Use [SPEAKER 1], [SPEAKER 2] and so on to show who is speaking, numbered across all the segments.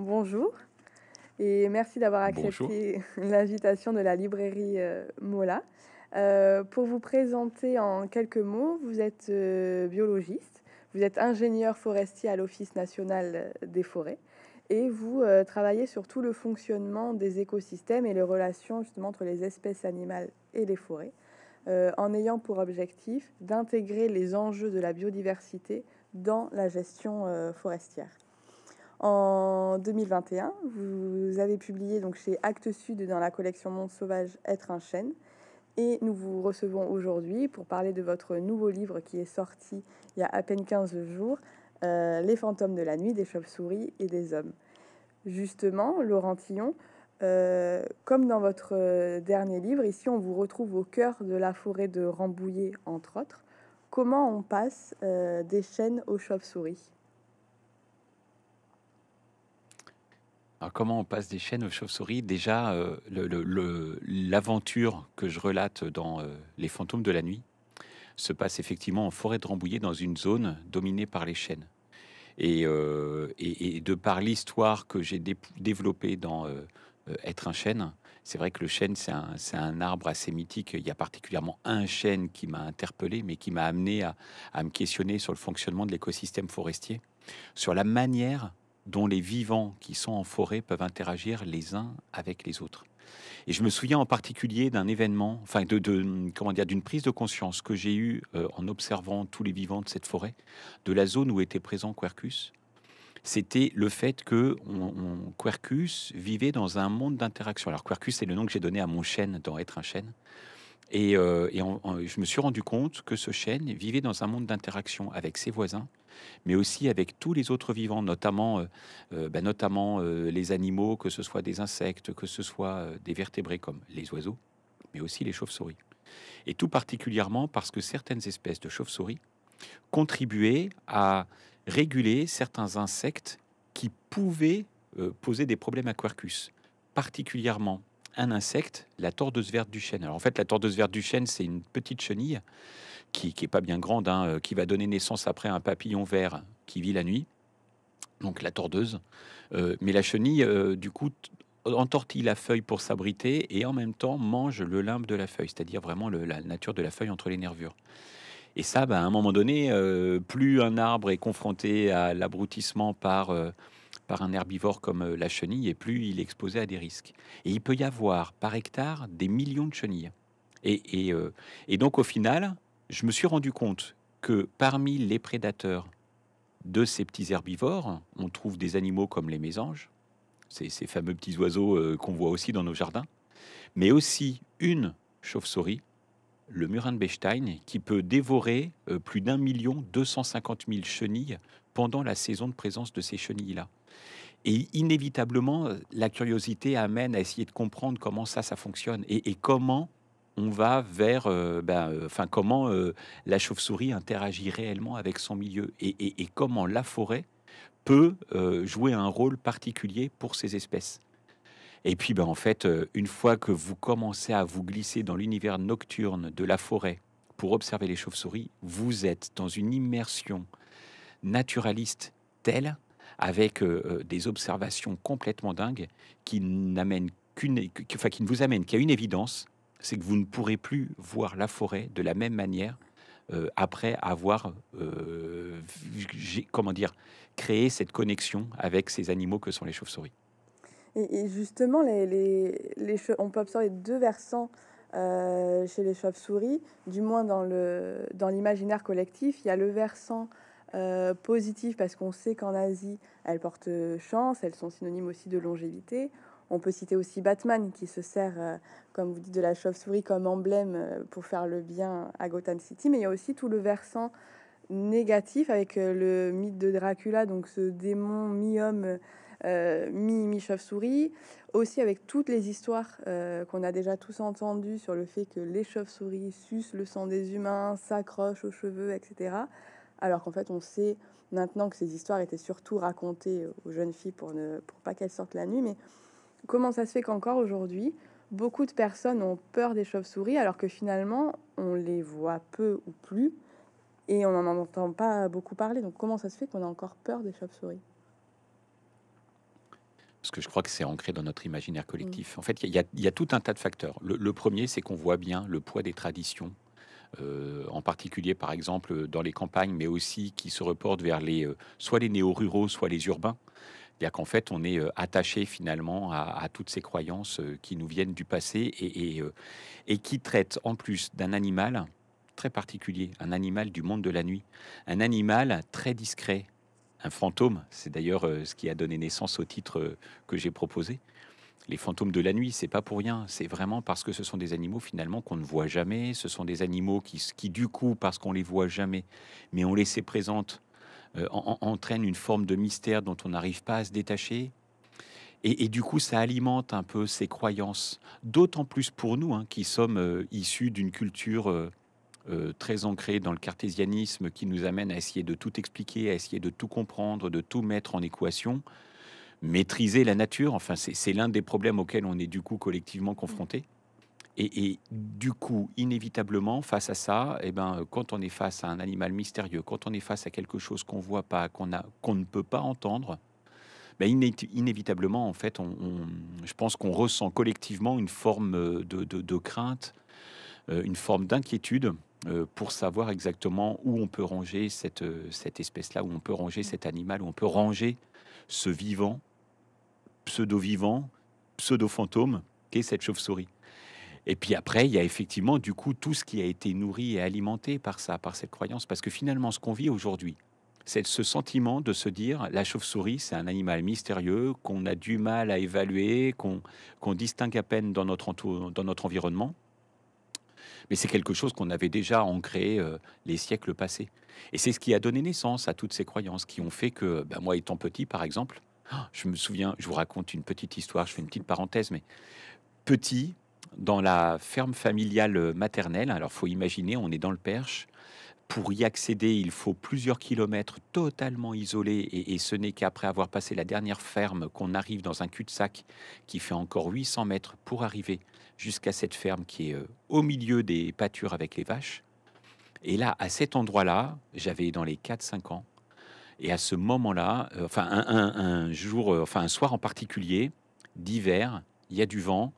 [SPEAKER 1] bonjour. Et merci d'avoir accepté l'invitation de la librairie euh, Mola. Euh, pour vous présenter en quelques mots, vous êtes euh, biologiste, vous êtes ingénieur forestier à l'Office national des forêts et vous travaillez sur tout le fonctionnement des écosystèmes et les relations justement entre les espèces animales et les forêts, en ayant pour objectif d'intégrer les enjeux de la biodiversité dans la gestion forestière. En 2021, vous avez publié donc chez Actes Sud dans la collection Monde Sauvage Être un chêne. Et nous vous recevons aujourd'hui pour parler de votre nouveau livre qui est sorti il y a à peine 15 jours, euh, Les fantômes de la nuit, des chauves-souris et des hommes. Justement, Laurent euh, comme dans votre dernier livre, ici on vous retrouve au cœur de la forêt de Rambouillet, entre autres. Comment on passe euh, des chênes aux chauves-souris
[SPEAKER 2] Alors comment on passe des chênes aux chauves-souris Déjà, euh, l'aventure que je relate dans euh, Les fantômes de la nuit se passe effectivement en forêt de Rambouillet, dans une zone dominée par les chênes. Et, euh, de par l'histoire que j'ai développée dans Être un chêne, c'est vrai que le chêne, c'est un, arbre assez mythique. Il y a particulièrement un chêne qui m'a interpellé, mais qui m'a amené à me questionner sur le fonctionnement de l'écosystème forestier, sur la manière dont les vivants qui sont en forêt peuvent interagir les uns avec les autres. Et je me souviens en particulier d'un événement, enfin de, comment dire, d'une prise de conscience que j'ai eue euh, en observant tous les vivants de cette forêt, de la zone où était présent Quercus. C'était le fait que Quercus vivait dans un monde d'interaction. Alors Quercus, c'est le nom que j'ai donné à mon chêne dans Être un chêne. Et, euh, je me suis rendu compte que ce chêne vivait dans un monde d'interaction avec ses voisins, mais aussi avec tous les autres vivants, notamment, euh, euh, ben, notamment les animaux, que ce soit des insectes, que ce soit des vertébrés comme les oiseaux, mais aussi les chauves-souris. Et tout particulièrement parce que certaines espèces de chauves-souris contribuaient à réguler certains insectes qui pouvaient poser des problèmes à Quercus, particulièrement un insecte, la tordeuse verte du chêne. Alors en fait, la tordeuse verte du chêne, c'est une petite chenille qui n'est pas bien grande, hein, euh, qui va donner naissance après un papillon vert qui vit la nuit, donc la tordeuse. Euh, mais la chenille, euh, du coup, entortille la feuille pour s'abriter et en même temps mange le limbe de la feuille, c'est-à-dire vraiment la nature de la feuille entre les nervures. Et ça, ben, à un moment donné, plus un arbre est confronté à l'abrutissement par par un herbivore comme euh, la chenille et plus il est exposé à des risques. Et il peut y avoir par hectare des millions de chenilles. Euh, et, donc au final, je me suis rendu compte que parmi les prédateurs de ces petits herbivores, on trouve des animaux comme les mésanges, ces, fameux petits oiseaux euh, qu'on voit aussi dans nos jardins, mais aussi une chauve-souris, le murin de Bechstein, qui peut dévorer plus d'un million deux cent cinquante mille chenilles pendant la saison de présence de ces chenilles-là. Et inévitablement, euh, la curiosité amène à essayer de comprendre comment ça, ça fonctionne et, comment on va vers, euh, ben, euh, enfin, comment la chauve-souris interagit réellement avec son milieu et, comment la forêt peut jouer un rôle particulier pour ces espèces. Et puis, ben, en fait, une fois que vous commencez à vous glisser dans l'univers nocturne de la forêt pour observer les chauves-souris, vous êtes dans une immersion naturaliste telle avec euh, euh, des observations complètement dingues qui n'amènent qu'une, qui ne vous amènent qu'à une évidence, c'est que vous ne pourrez plus voir la forêt de la même manière euh, après avoir, comment dire, créé cette connexion avec ces animaux que sont les chauves-souris.
[SPEAKER 1] Et, justement, les, on peut observer deux versants chez les chauves-souris, du moins dans l'imaginaire dans collectif. Il y a le versant euh, parce qu'on sait qu'en Asie, elles portent chance, elles sont synonymes aussi de longévité. On peut citer aussi Batman qui se sert, euh, comme vous dites, de la chauve-souris comme emblème euh, pour faire le bien à Gotham City. Mais il y a aussi tout le versant négatif avec euh, le mythe de Dracula, donc ce démon mi-homme, mi-chauve-souris, aussi avec toutes les histoires qu'on a déjà tous entendues sur le fait que les chauves-souris sucent le sang des humains, s'accrochent aux cheveux, etc alors qu'en fait on sait maintenant que ces histoires étaient surtout racontées aux jeunes filles pour ne pas qu'elles sortent la nuit, mais comment ça se fait qu'encore aujourd'hui, beaucoup de personnes ont peur des chauves-souris alors que finalement on les voit peu ou plus et on n'en entend pas beaucoup parler. Donc comment ça se fait qu'on a encore peur des chauves-souris
[SPEAKER 2] parce que je crois que c'est ancré dans notre imaginaire collectif. Mm. En fait, il y, a tout un tas de facteurs. le premier, c'est qu'on voit bien le poids des traditions euh, en particulier par exemple dans les campagnes, mais aussi qui se reportent vers les, euh, soit les néo-ruraux, soit les urbains. cest à qu'en fait, on est euh, attaché finalement à, toutes ces croyances qui nous viennent du passé et, et qui traitent en plus d'un animal très particulier, un animal du monde de la nuit, un animal très discret, un fantôme. C'est d'ailleurs ce qui a donné naissance au titre que j'ai proposé les fantômes de la nuit, c'est pas pour rien. C'est vraiment parce que ce sont des animaux finalement qu'on ne voit jamais. Ce sont des animaux qui, du coup, parce qu'on les voit jamais, mais on les sait présentes, euh, entraînent une forme de mystère dont on n'arrive pas à se détacher. Et, du coup, ça alimente un peu ces croyances. D'autant plus pour nous, hein, qui sommes euh, issus d'une culture euh, très ancrée dans le cartésianisme, qui nous amène à essayer de tout expliquer, à essayer de tout comprendre, de tout mettre en équation maîtriser la nature. Enfin, c'est l'un des problèmes auxquels on est du coup collectivement confronté. Et, du coup, inévitablement, face à ça, eh ben, quand on est face à un animal mystérieux, quand on est face à quelque chose qu'on voit pas, qu'on a, ne peut pas entendre, ben inévitablement, en fait, je pense qu'on ressent collectivement une forme euh, de, crainte, euh, une forme d'inquiétude euh, pour savoir exactement où on peut ranger cette espèce-là, où on peut ranger cet animal, où on peut ranger ce vivant pseudo-vivant, pseudo-fantôme qu'est cette chauve-souris. Et puis après, il y a effectivement du coup tout ce qui a été nourri et alimenté par ça, par cette croyance, parce que finalement, ce qu'on vit aujourd'hui, c'est ce sentiment de se dire la chauve-souris, c'est un animal mystérieux qu'on a du mal à évaluer, qu'on distingue à peine dans notre, dans notre environnement. Mais c'est quelque chose qu'on avait déjà ancré euh, les siècles passés. Et c'est ce qui a donné naissance à toutes ces croyances qui ont fait que, ben, moi étant petit par exemple, je me souviens, je vous raconte une petite histoire, je fais une petite parenthèse, mais petit, dans la ferme familiale maternelle, alors faut imaginer, on est dans le Perche, pour y accéder, il faut plusieurs kilomètres totalement isolés et, et ce n'est qu'après avoir passé la dernière ferme qu'on arrive dans un cul-de-sac qui fait encore 800 mètres pour arriver jusqu'à cette ferme qui est euh, au milieu des pâtures avec les vaches. Et là, à cet endroit-là, j'avais dans les 4-5 ans, et à ce moment-là, euh, un, jour, euh, enfin un soir en particulier, d'hiver, il y a du vent,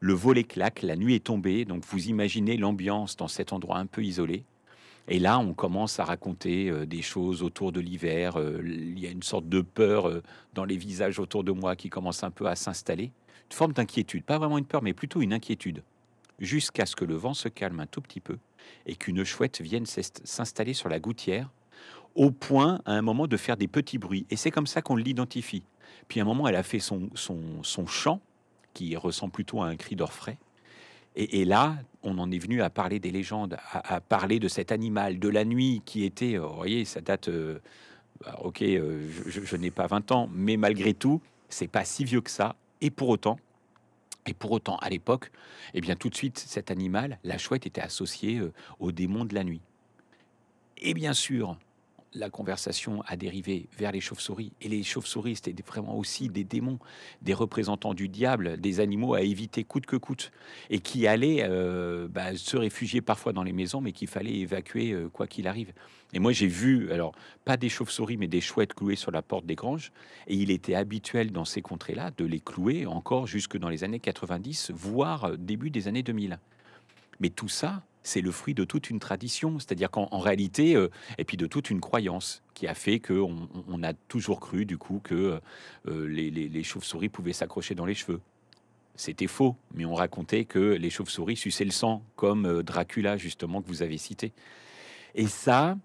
[SPEAKER 2] le volet claque, la nuit est tombée, donc vous imaginez l'ambiance dans cet endroit un peu isolé. Et là, on commence à raconter euh, des choses autour de l'hiver. il y a une sorte de peur dans les visages autour de moi qui commence un peu à s'installer. Une forme d'inquiétude, pas vraiment une peur, mais plutôt une inquiétude. Jusqu'à ce que le vent se calme un tout petit peu et qu'une chouette vienne s'installer sur la gouttière au point à un moment de faire des petits bruits. Et c'est comme ça qu'on l'identifie. Puis à un moment, elle a fait son, chant, qui ressemble plutôt à un cri d'orfraie. Et, là, on en est venu à parler des légendes, à, parler de cet animal, de la nuit qui était, euh, vous voyez, ça date, euh, bah, ok, euh, je, n'ai pas 20 ans, mais malgré tout, c'est pas si vieux que ça. Et pour autant, et pour autant, à l'époque, eh bien tout de suite, cet animal, la chouette, était associée au démon de la nuit. Et bien sûr, la conversation a dérivé vers les chauves-souris. Et les chauves-souris, c'était vraiment aussi des démons, des représentants du diable, des animaux à éviter coûte que coûte, et qui allaient euh, bah, se réfugier parfois dans les maisons, mais qu'il fallait évacuer euh, quoi qu'il arrive. Et moi, j'ai vu, alors, pas des chauves-souris, mais des chouettes clouées sur la porte des granges, et il était habituel dans ces contrées-là de les clouer encore jusque dans les années 90, voire euh, début des années 2000. Mais tout ça, c'est le fruit de toute une tradition, c'est-à-dire qu'en réalité, euh, et puis de toute une croyance qui a fait qu'on on a toujours cru du coup que euh, les, chauves-souris pouvaient s'accrocher dans les cheveux. C'était faux, mais on racontait que les chauves-souris suçaient le sang, comme euh, Dracula justement que vous avez cité. Et ça,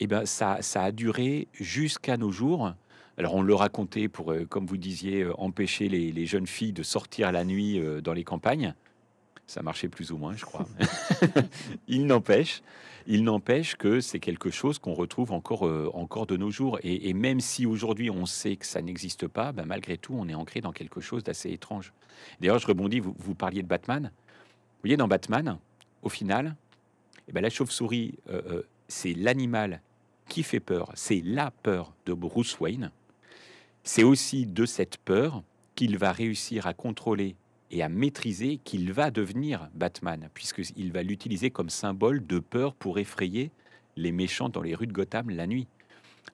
[SPEAKER 2] eh ben, ça, a duré jusqu'à nos jours. Alors on le racontait pour, comme vous disiez, empêcher les, jeunes filles de sortir la nuit dans les campagnes. Ça marchait plus ou moins, je crois. il n'empêche, il n'empêche que c'est quelque chose qu'on retrouve encore, euh, encore de nos jours. Et, même si aujourd'hui on sait que ça n'existe pas, bah, malgré tout, on est ancré dans quelque chose d'assez étrange. D'ailleurs, je rebondis, vous, parliez de Batman. Vous voyez, dans Batman, au final, eh ben, la chauve-souris, euh, euh, c'est l'animal qui fait peur. C'est la peur de Bruce Wayne. C'est aussi de cette peur qu'il va réussir à contrôler et à maîtriser qu'il va devenir Batman, puisqu'il va l'utiliser comme symbole de peur pour effrayer les méchants dans les rues de Gotham la nuit.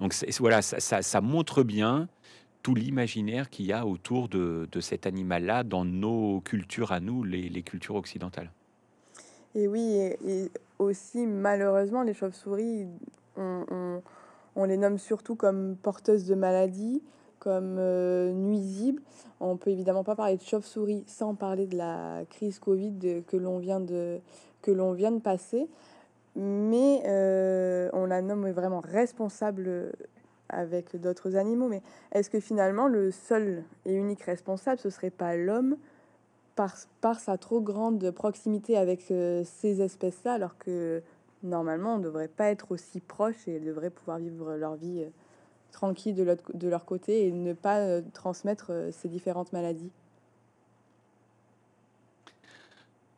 [SPEAKER 2] Donc voilà, ça, montre bien tout l'imaginaire qu'il y a autour de, cet animal-là dans nos cultures à nous, les, cultures occidentales.
[SPEAKER 1] Et oui, et, aussi malheureusement, les chauves-souris, on, on, les nomme surtout comme porteuses de maladies, comme euh, nuisibles. On peut évidemment pas parler de chauve-souris sans parler de la crise Covid que l'on vient de, que l'on vient de passer. Mais euh, on la nomme vraiment responsable euh, avec d'autres animaux. Mais est-ce que finalement le seul et unique responsable, ce serait pas l'homme par, par sa trop grande proximité avec ces espèces-là, alors que normalement on devrait pas être aussi proche et devrait pouvoir vivre leur vie tranquille de, de leur côté et ne pas euh, transmettre euh, ces différentes maladies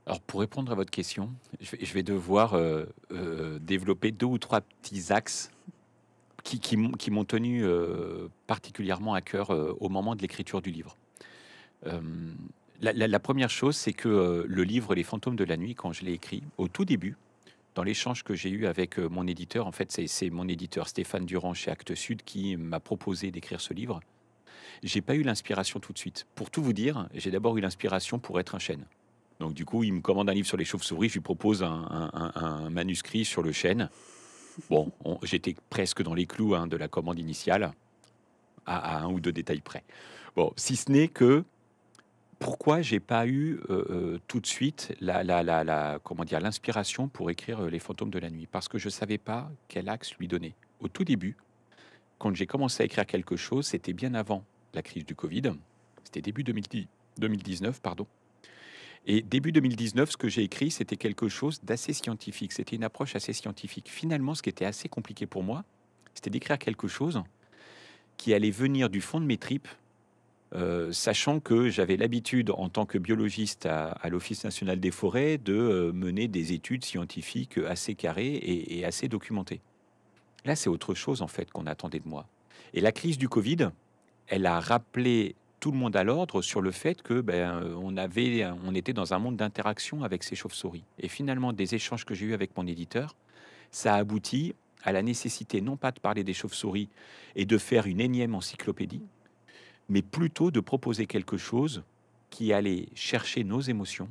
[SPEAKER 2] Alors pour répondre à votre question, je vais devoir euh, développer deux ou trois petits axes qui, qui, m'ont tenu particulièrement à cœur au moment de l'écriture du livre. La, la, première chose, c'est que le livre Les fantômes de la nuit, quand je l'ai écrit, au tout début, l'échange que j'ai eu avec euh, mon éditeur, en fait, c'est mon éditeur Stéphane Durand chez Actes Sud qui m'a proposé d'écrire ce livre. J'ai pas eu l'inspiration tout de suite. Pour tout vous dire, j'ai d'abord eu l'inspiration pour être un chêne. Donc du coup, il me commande un livre sur les chauves-souris, je lui propose un, manuscrit sur le chêne. Bon, j'étais presque dans les clous hein, de la commande initiale, à, à, un ou deux détails près. Bon, si ce n'est que pourquoi j'ai pas eu euh, euh, tout de suite la, la, la, la comment dire l'inspiration pour écrire euh, les fantômes de la nuit parce que je ne savais pas quel axe lui donner. Au tout début, quand j'ai commencé à écrire quelque chose, c'était bien avant la crise du Covid. C'était début 2010, 2019, pardon. Et début 2019, ce que j'ai écrit, c'était quelque chose d'assez scientifique. C'était une approche assez scientifique. Finalement, ce qui était assez compliqué pour moi, c'était d'écrire quelque chose qui allait venir du fond de mes tripes euh, sachant que j'avais l'habitude, en tant que biologiste à, l'Office national des forêts, de euh, mener des études scientifiques assez carrées et, assez documentées. Là, c'est autre chose, en fait, qu'on attendait de moi. Et la crise du Covid, elle a rappelé tout le monde à l'ordre sur le fait que ben, euh, on, était dans un monde d'interaction avec ces chauves-souris. Et finalement, des échanges que j'ai eus avec mon éditeur, ça a abouti à la nécessité non pas de parler des chauves-souris et de faire une énième encyclopédie, mais plutôt de proposer quelque chose qui allait chercher nos émotions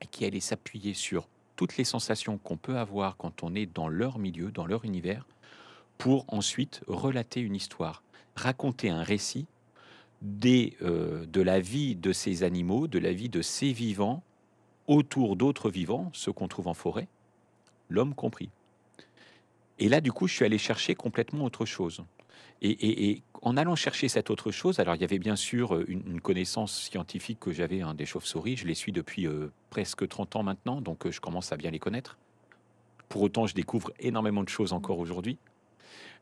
[SPEAKER 2] et qui allait s'appuyer sur toutes les sensations qu'on peut avoir quand on est dans leur milieu, dans leur univers, pour ensuite relater une histoire, raconter un récit des, euh, de la vie de ces animaux, de la vie de ces vivants, autour d'autres vivants, ceux qu'on trouve en forêt, l'homme compris. Et là, du coup, je suis allé chercher complètement autre chose. Et, en allant chercher cette autre chose, alors il y avait bien sûr euh, une, connaissance scientifique que j'avais hein, des chauves-souris, je les suis depuis euh, presque 30 ans maintenant, donc euh, je commence à bien les connaître. Pour autant, je découvre énormément de choses encore aujourd'hui.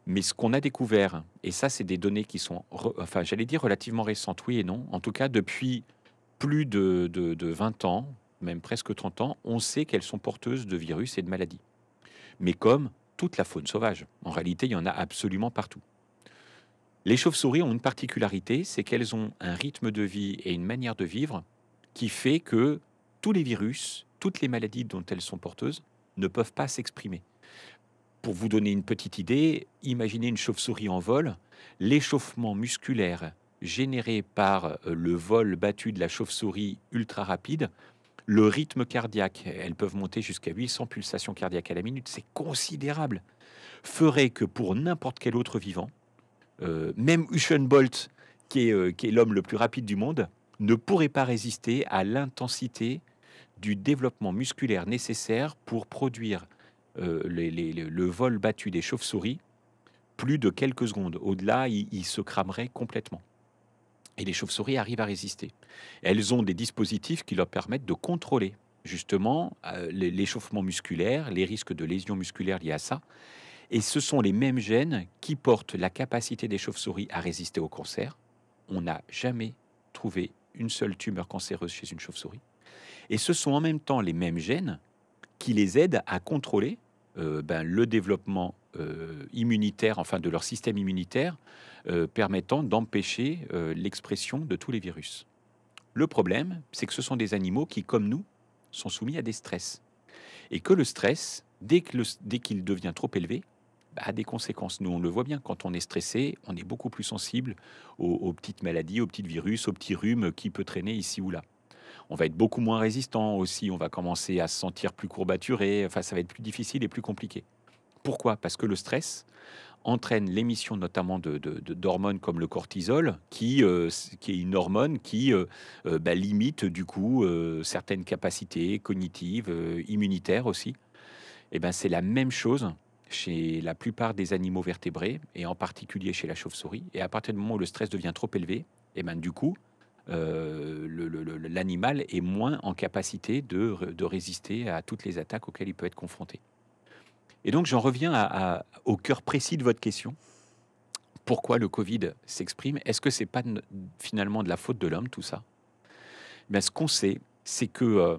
[SPEAKER 2] Mais ce qu'on a découvert, et ça c'est des données qui sont, enfin j'allais dire relativement récentes, oui et non, en tout cas depuis plus de, de 20 ans, même presque 30 ans, on sait qu'elles sont porteuses de virus et de maladies. Mais comme toute la faune sauvage, en réalité il y en a absolument partout. Les chauves-souris ont une particularité, c'est qu'elles ont un rythme de vie et une manière de vivre qui fait que tous les virus, toutes les maladies dont elles sont porteuses ne peuvent pas s'exprimer. Pour vous donner une petite idée, imaginez une chauve-souris en vol, l'échauffement musculaire généré par euh, le vol battu de la chauve-souris ultra rapide, le rythme cardiaque, elles peuvent monter jusqu'à 800 pulsations cardiaques à la minute, c'est considérable, ferait que pour n'importe quel autre vivant, euh, même Usain Bolt, euh, qui est, l'homme le plus rapide du monde, ne pourrait pas résister à l'intensité du développement musculaire nécessaire pour produire euh, le vol battu des chauves-souris plus de quelques secondes. Au-delà, il se cramerait complètement. Et les chauves-souris arrivent à résister. Elles ont des dispositifs qui leur permettent de contrôler justement l'échauffement musculaire, les risques de lésions musculaires liés à ça. Et ce sont les mêmes gènes qui portent la capacité des chauves-souris à résister au cancer. On n'a jamais trouvé une seule tumeur cancéreuse chez une chauve-souris. Et ce sont en même temps les mêmes gènes qui les aident à contrôler euh, ben, le développement euh, immunitaire, enfin de leur système immunitaire, euh, permettant d'empêcher l'expression de tous les virus. Le problème, c'est que ce sont des animaux qui, comme nous, sont soumis à des stress. Et que le stress, dès qu'il devient trop élevé, a bah, des conséquences. Nous, on le voit bien, quand on est stressé, on est beaucoup plus sensible aux, petites maladies, aux petits virus, aux petits rhumes qui peuvent traîner ici ou là on va être beaucoup moins résistant aussi, on va commencer à se sentir plus courbaturé, enfin ça va être plus difficile et plus compliqué. Pourquoi Parce que le stress entraîne l'émission notamment d'hormones de, de, comme le cortisol, qui, euh, qui est une hormone qui euh, euh, bah, limite du coup certaines capacités cognitives, immunitaires aussi. Et eh ben c'est la même chose chez la plupart des animaux vertébrés, et en particulier chez la chauve-souris. Et à partir du moment où le stress devient trop élevé, et eh ben, du coup, euh, l'animal est moins en capacité de, résister à toutes les attaques auxquelles il peut être confronté. Et donc j'en reviens à, au cœur précis de votre question. Pourquoi le Covid s'exprime Est-ce que c'est pas finalement de la faute de l'homme tout ça Mais eh ce qu'on sait, c'est que euh,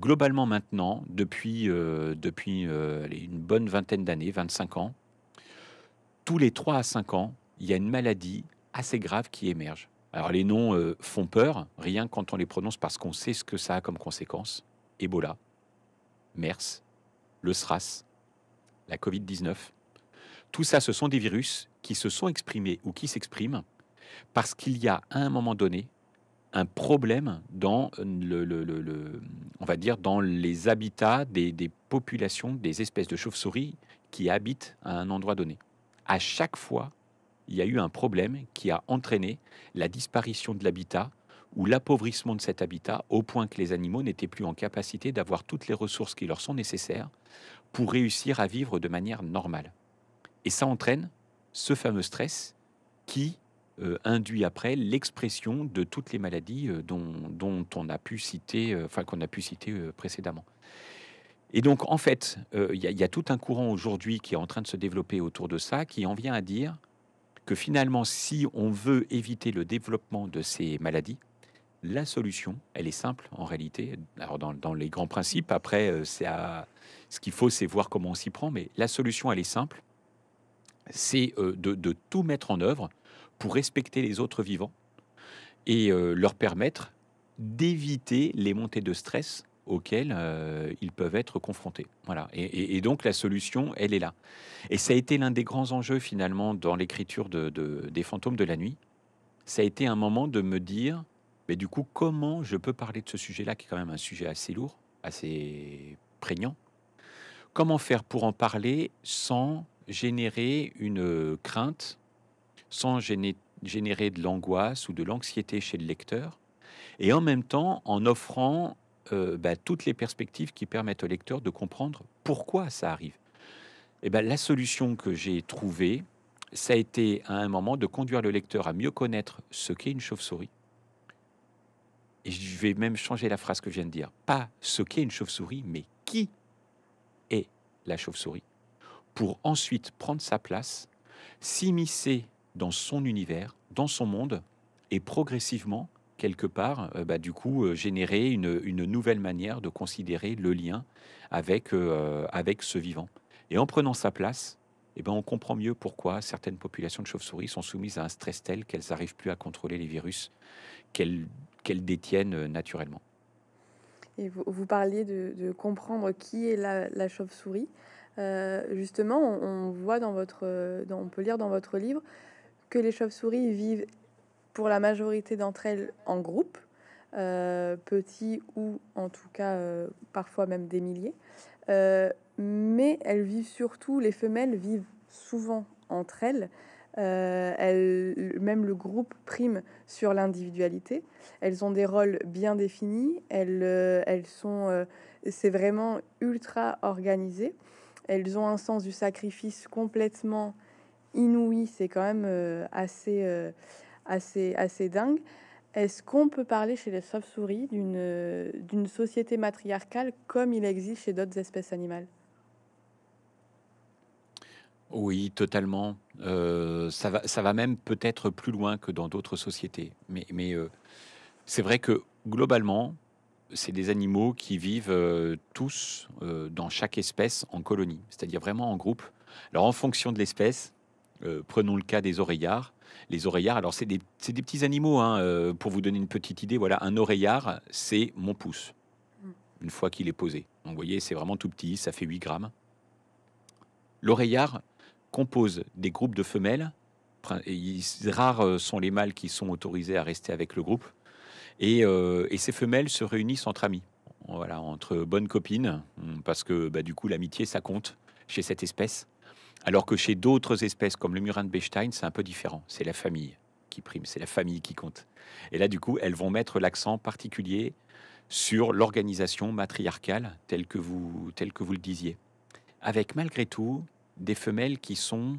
[SPEAKER 2] globalement maintenant, depuis, euh, depuis euh, une bonne vingtaine d'années, 25 ans, tous les 3 à 5 ans, il y a une maladie assez grave qui émerge. Alors les noms euh, font peur, rien quand on les prononce parce qu'on sait ce que ça a comme conséquence. Ebola, MERS, le SRAS, la Covid-19. Tout ça, ce sont des virus qui se sont exprimés ou qui s'expriment parce qu'il y a à un moment donné un problème dans euh, le, on va dire dans les habitats des, des populations des espèces de chauves-souris qui habitent à un endroit donné. À chaque fois, il y a eu un problème qui a entraîné la disparition de l'habitat ou l'appauvrissement de cet habitat au point que les animaux n'étaient plus en capacité d'avoir toutes les ressources qui leur sont nécessaires pour réussir à vivre de manière normale. Et ça entraîne ce fameux stress qui euh, induit après l'expression de toutes les maladies euh, dont, on a pu citer, euh, enfin qu'on a pu citer précédemment. Et donc, en fait, il y, a tout un courant aujourd'hui qui est en train de se développer autour de ça, qui en vient à dire que finalement, si on veut éviter le développement de ces maladies, la solution, elle est simple en réalité. Alors, dans, les grands principes, après, c'est à... ce qu'il faut, c'est voir comment on s'y prend, mais la solution, elle est simple. C'est de, de, tout mettre en œuvre pour respecter les autres vivants et euh, leur permettre d'éviter les montées de stress auxquelles euh, ils peuvent être confrontés. Voilà. Et, donc la solution, elle est là. Et ça a été l'un des grands enjeux finalement dans l'écriture des fantômes de la nuit. Ça a été un moment de me dire, mais du coup, comment je peux parler de ce sujet-là, qui est quand même un sujet assez lourd, assez prégnant Comment faire pour en parler sans générer une euh, crainte sans générer de l'angoisse ou de l'anxiété chez le lecteur, et en même temps en offrant euh, bah, toutes les perspectives qui permettent au lecteur de comprendre pourquoi ça arrive. Et bah, la solution que j'ai trouvée, ça a été à un moment de conduire le lecteur à mieux connaître ce qu'est une chauve-souris. Et je vais même changer la phrase que je viens de dire. Pas ce qu'est une chauve-souris, mais qui est la chauve-souris. Pour ensuite prendre sa place, s'immiscer dans son univers, dans son monde, et progressivement, quelque part, euh, bah, du coup, euh, générer une, nouvelle manière de considérer le lien avec, euh, avec ce vivant. Et en prenant sa place, eh ben, on comprend mieux pourquoi certaines populations de chauves-souris sont soumises à un stress tel qu'elles n'arrivent plus à contrôler les virus qu'elles détiennent naturellement.
[SPEAKER 1] Et vous, parliez de, comprendre qui est la, chauve-souris. justement, on, voit dans votre, on peut lire dans votre livre que les chauves-souris vivent pour la majorité d'entre elles en groupe, euh, petits ou en tout cas euh, parfois même des milliers. Euh, mais elles vivent surtout, les femelles vivent souvent entre elles. elles même le groupe prime sur l'individualité. Elles ont des rôles bien définis. Elles, sont, c'est vraiment ultra organisé. Elles ont un sens du sacrifice complètement Inouï, c'est quand même euh, assez, euh, assez, assez dingue. Est-ce qu'on peut parler chez les chauves-souris d'une, euh, d'une société matriarcale comme il existe chez d'autres espèces animales
[SPEAKER 2] oui, totalement. ça, va, ça va même peut-être plus loin que dans d'autres sociétés. Mais, mais c'est vrai que globalement, c'est des animaux qui vivent tous dans chaque espèce en colonie, c'est-à-dire vraiment en groupe. Alors en fonction de l'espèce, euh, prenons le cas des oreillards. Les oreillards, alors c'est des, petits animaux, hein, euh, pour vous donner une petite idée, voilà, un oreillard, c'est mon pouce, mm. une fois qu'il est posé. vous voyez, c'est vraiment tout petit, ça fait 8 grammes. L'oreillard compose des groupes de femelles, rares euh, sont les mâles qui sont autorisés à rester avec le groupe, et, ces femelles se réunissent entre amis, voilà, entre bonnes copines, mm, parce que bah, du coup l'amitié ça compte chez cette espèce. Alors que chez d'autres espèces comme le murin de Bechstein, c'est un peu différent. C'est la famille qui prime, c'est la famille qui compte. Et là, du coup, elles vont mettre l'accent particulier sur l'organisation matriarcale, telle que, vous, que vous le disiez. Avec malgré tout des femelles qui sont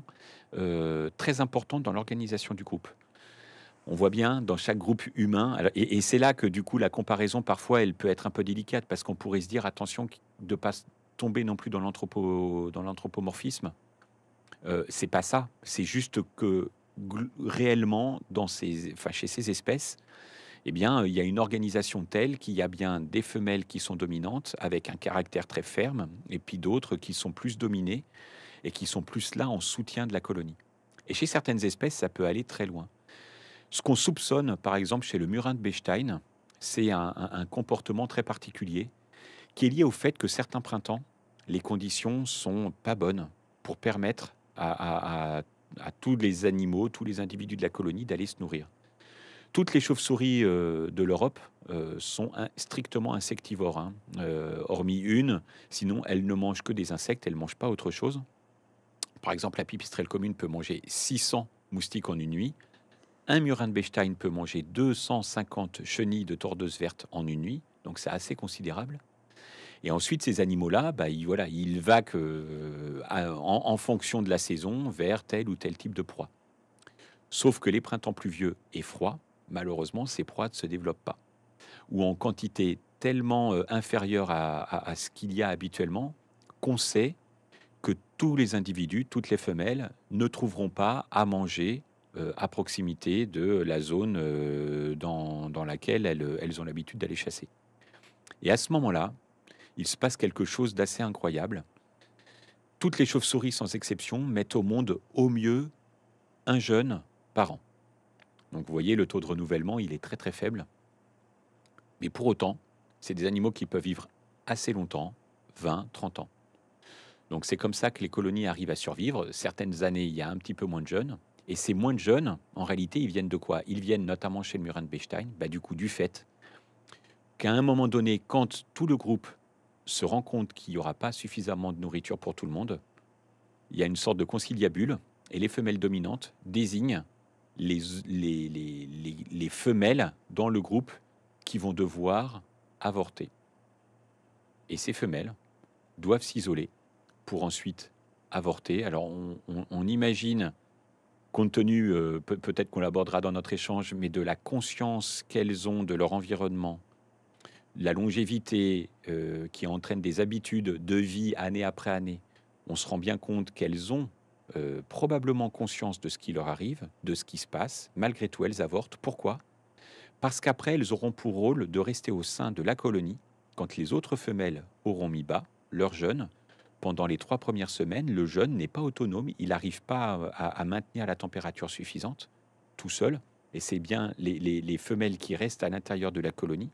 [SPEAKER 2] euh, très importantes dans l'organisation du groupe. On voit bien dans chaque groupe humain, et, et c'est là que du coup la comparaison parfois elle peut être un peu délicate parce qu'on pourrait se dire attention de ne pas tomber non plus dans l'anthropomorphisme euh, c'est pas ça. C'est juste que réellement, dans ces, chez ces espèces, eh bien, il y a une organisation telle qu'il y a bien des femelles qui sont dominantes avec un caractère très ferme, et puis d'autres qui sont plus dominées et qui sont plus là en soutien de la colonie. Et chez certaines espèces, ça peut aller très loin. Ce qu'on soupçonne, par exemple, chez le murin de Bechstein, c'est un, un, comportement très particulier qui est lié au fait que certains printemps, les conditions sont pas bonnes pour permettre à, tous les animaux, tous les individus de la colonie d'aller se nourrir. Toutes les chauves-souris euh, de l'Europe euh, sont strictement insectivores, hein. euh, hormis une, sinon elles ne mangent que des insectes, elles ne mangent pas autre chose. Par exemple, la pipistrelle commune peut manger 600 moustiques en une nuit, un murin de Bechstein peut manger 250 chenilles de tordeuses verte en une nuit, donc c'est assez considérable. Et ensuite, ces animaux-là, bah, ils, voilà, ils vaquent euh, en, fonction de la saison vers tel ou tel type de proie. Sauf que les printemps pluvieux et froids, malheureusement, ces proies ne se développent pas. Ou en quantité tellement euh, inférieure à, ce qu'il y a habituellement, qu'on sait que tous les individus, toutes les femelles, ne trouveront pas à manger euh, à proximité de la zone dans, laquelle elles ont l'habitude d'aller chasser. Et à ce moment-là, il se passe quelque chose d'assez incroyable. Toutes les chauves-souris, sans exception, mettent au monde au mieux un jeune par an. Donc vous voyez, le taux de renouvellement, il est très très faible. Mais pour autant, c'est des animaux qui peuvent vivre assez longtemps, 20, 30 ans. Donc c'est comme ça que les colonies arrivent à survivre. Certaines années, il y a un petit peu moins de jeunes. Et ces moins de jeunes, en réalité, ils viennent de quoi Ils viennent notamment chez le Murin de Bechstein, bah, du coup, du fait qu'à un moment donné, quand tout le groupe se rend compte qu'il n'y aura pas suffisamment de nourriture pour tout le monde, il y a une sorte de conciliabule et les femelles dominantes désignent les, femelles dans le groupe qui vont devoir avorter. Et ces femelles doivent s'isoler pour ensuite avorter. Alors on, imagine, compte tenu, euh, peut-être qu'on l'abordera dans notre échange, mais de la conscience qu'elles ont de leur environnement la longévité euh, qui entraîne des habitudes de vie année après année, on se rend bien compte qu'elles ont euh, probablement conscience de ce qui leur arrive, de ce qui se passe. Malgré tout, elles avortent. Pourquoi Parce qu'après, elles auront pour rôle de rester au sein de la colonie quand les autres femelles auront mis bas leur jeunes. Pendant les trois premières semaines, le jeune n'est pas autonome, il n'arrive pas à, maintenir la température suffisante tout seul. Et c'est bien les femelles qui restent à l'intérieur de la colonie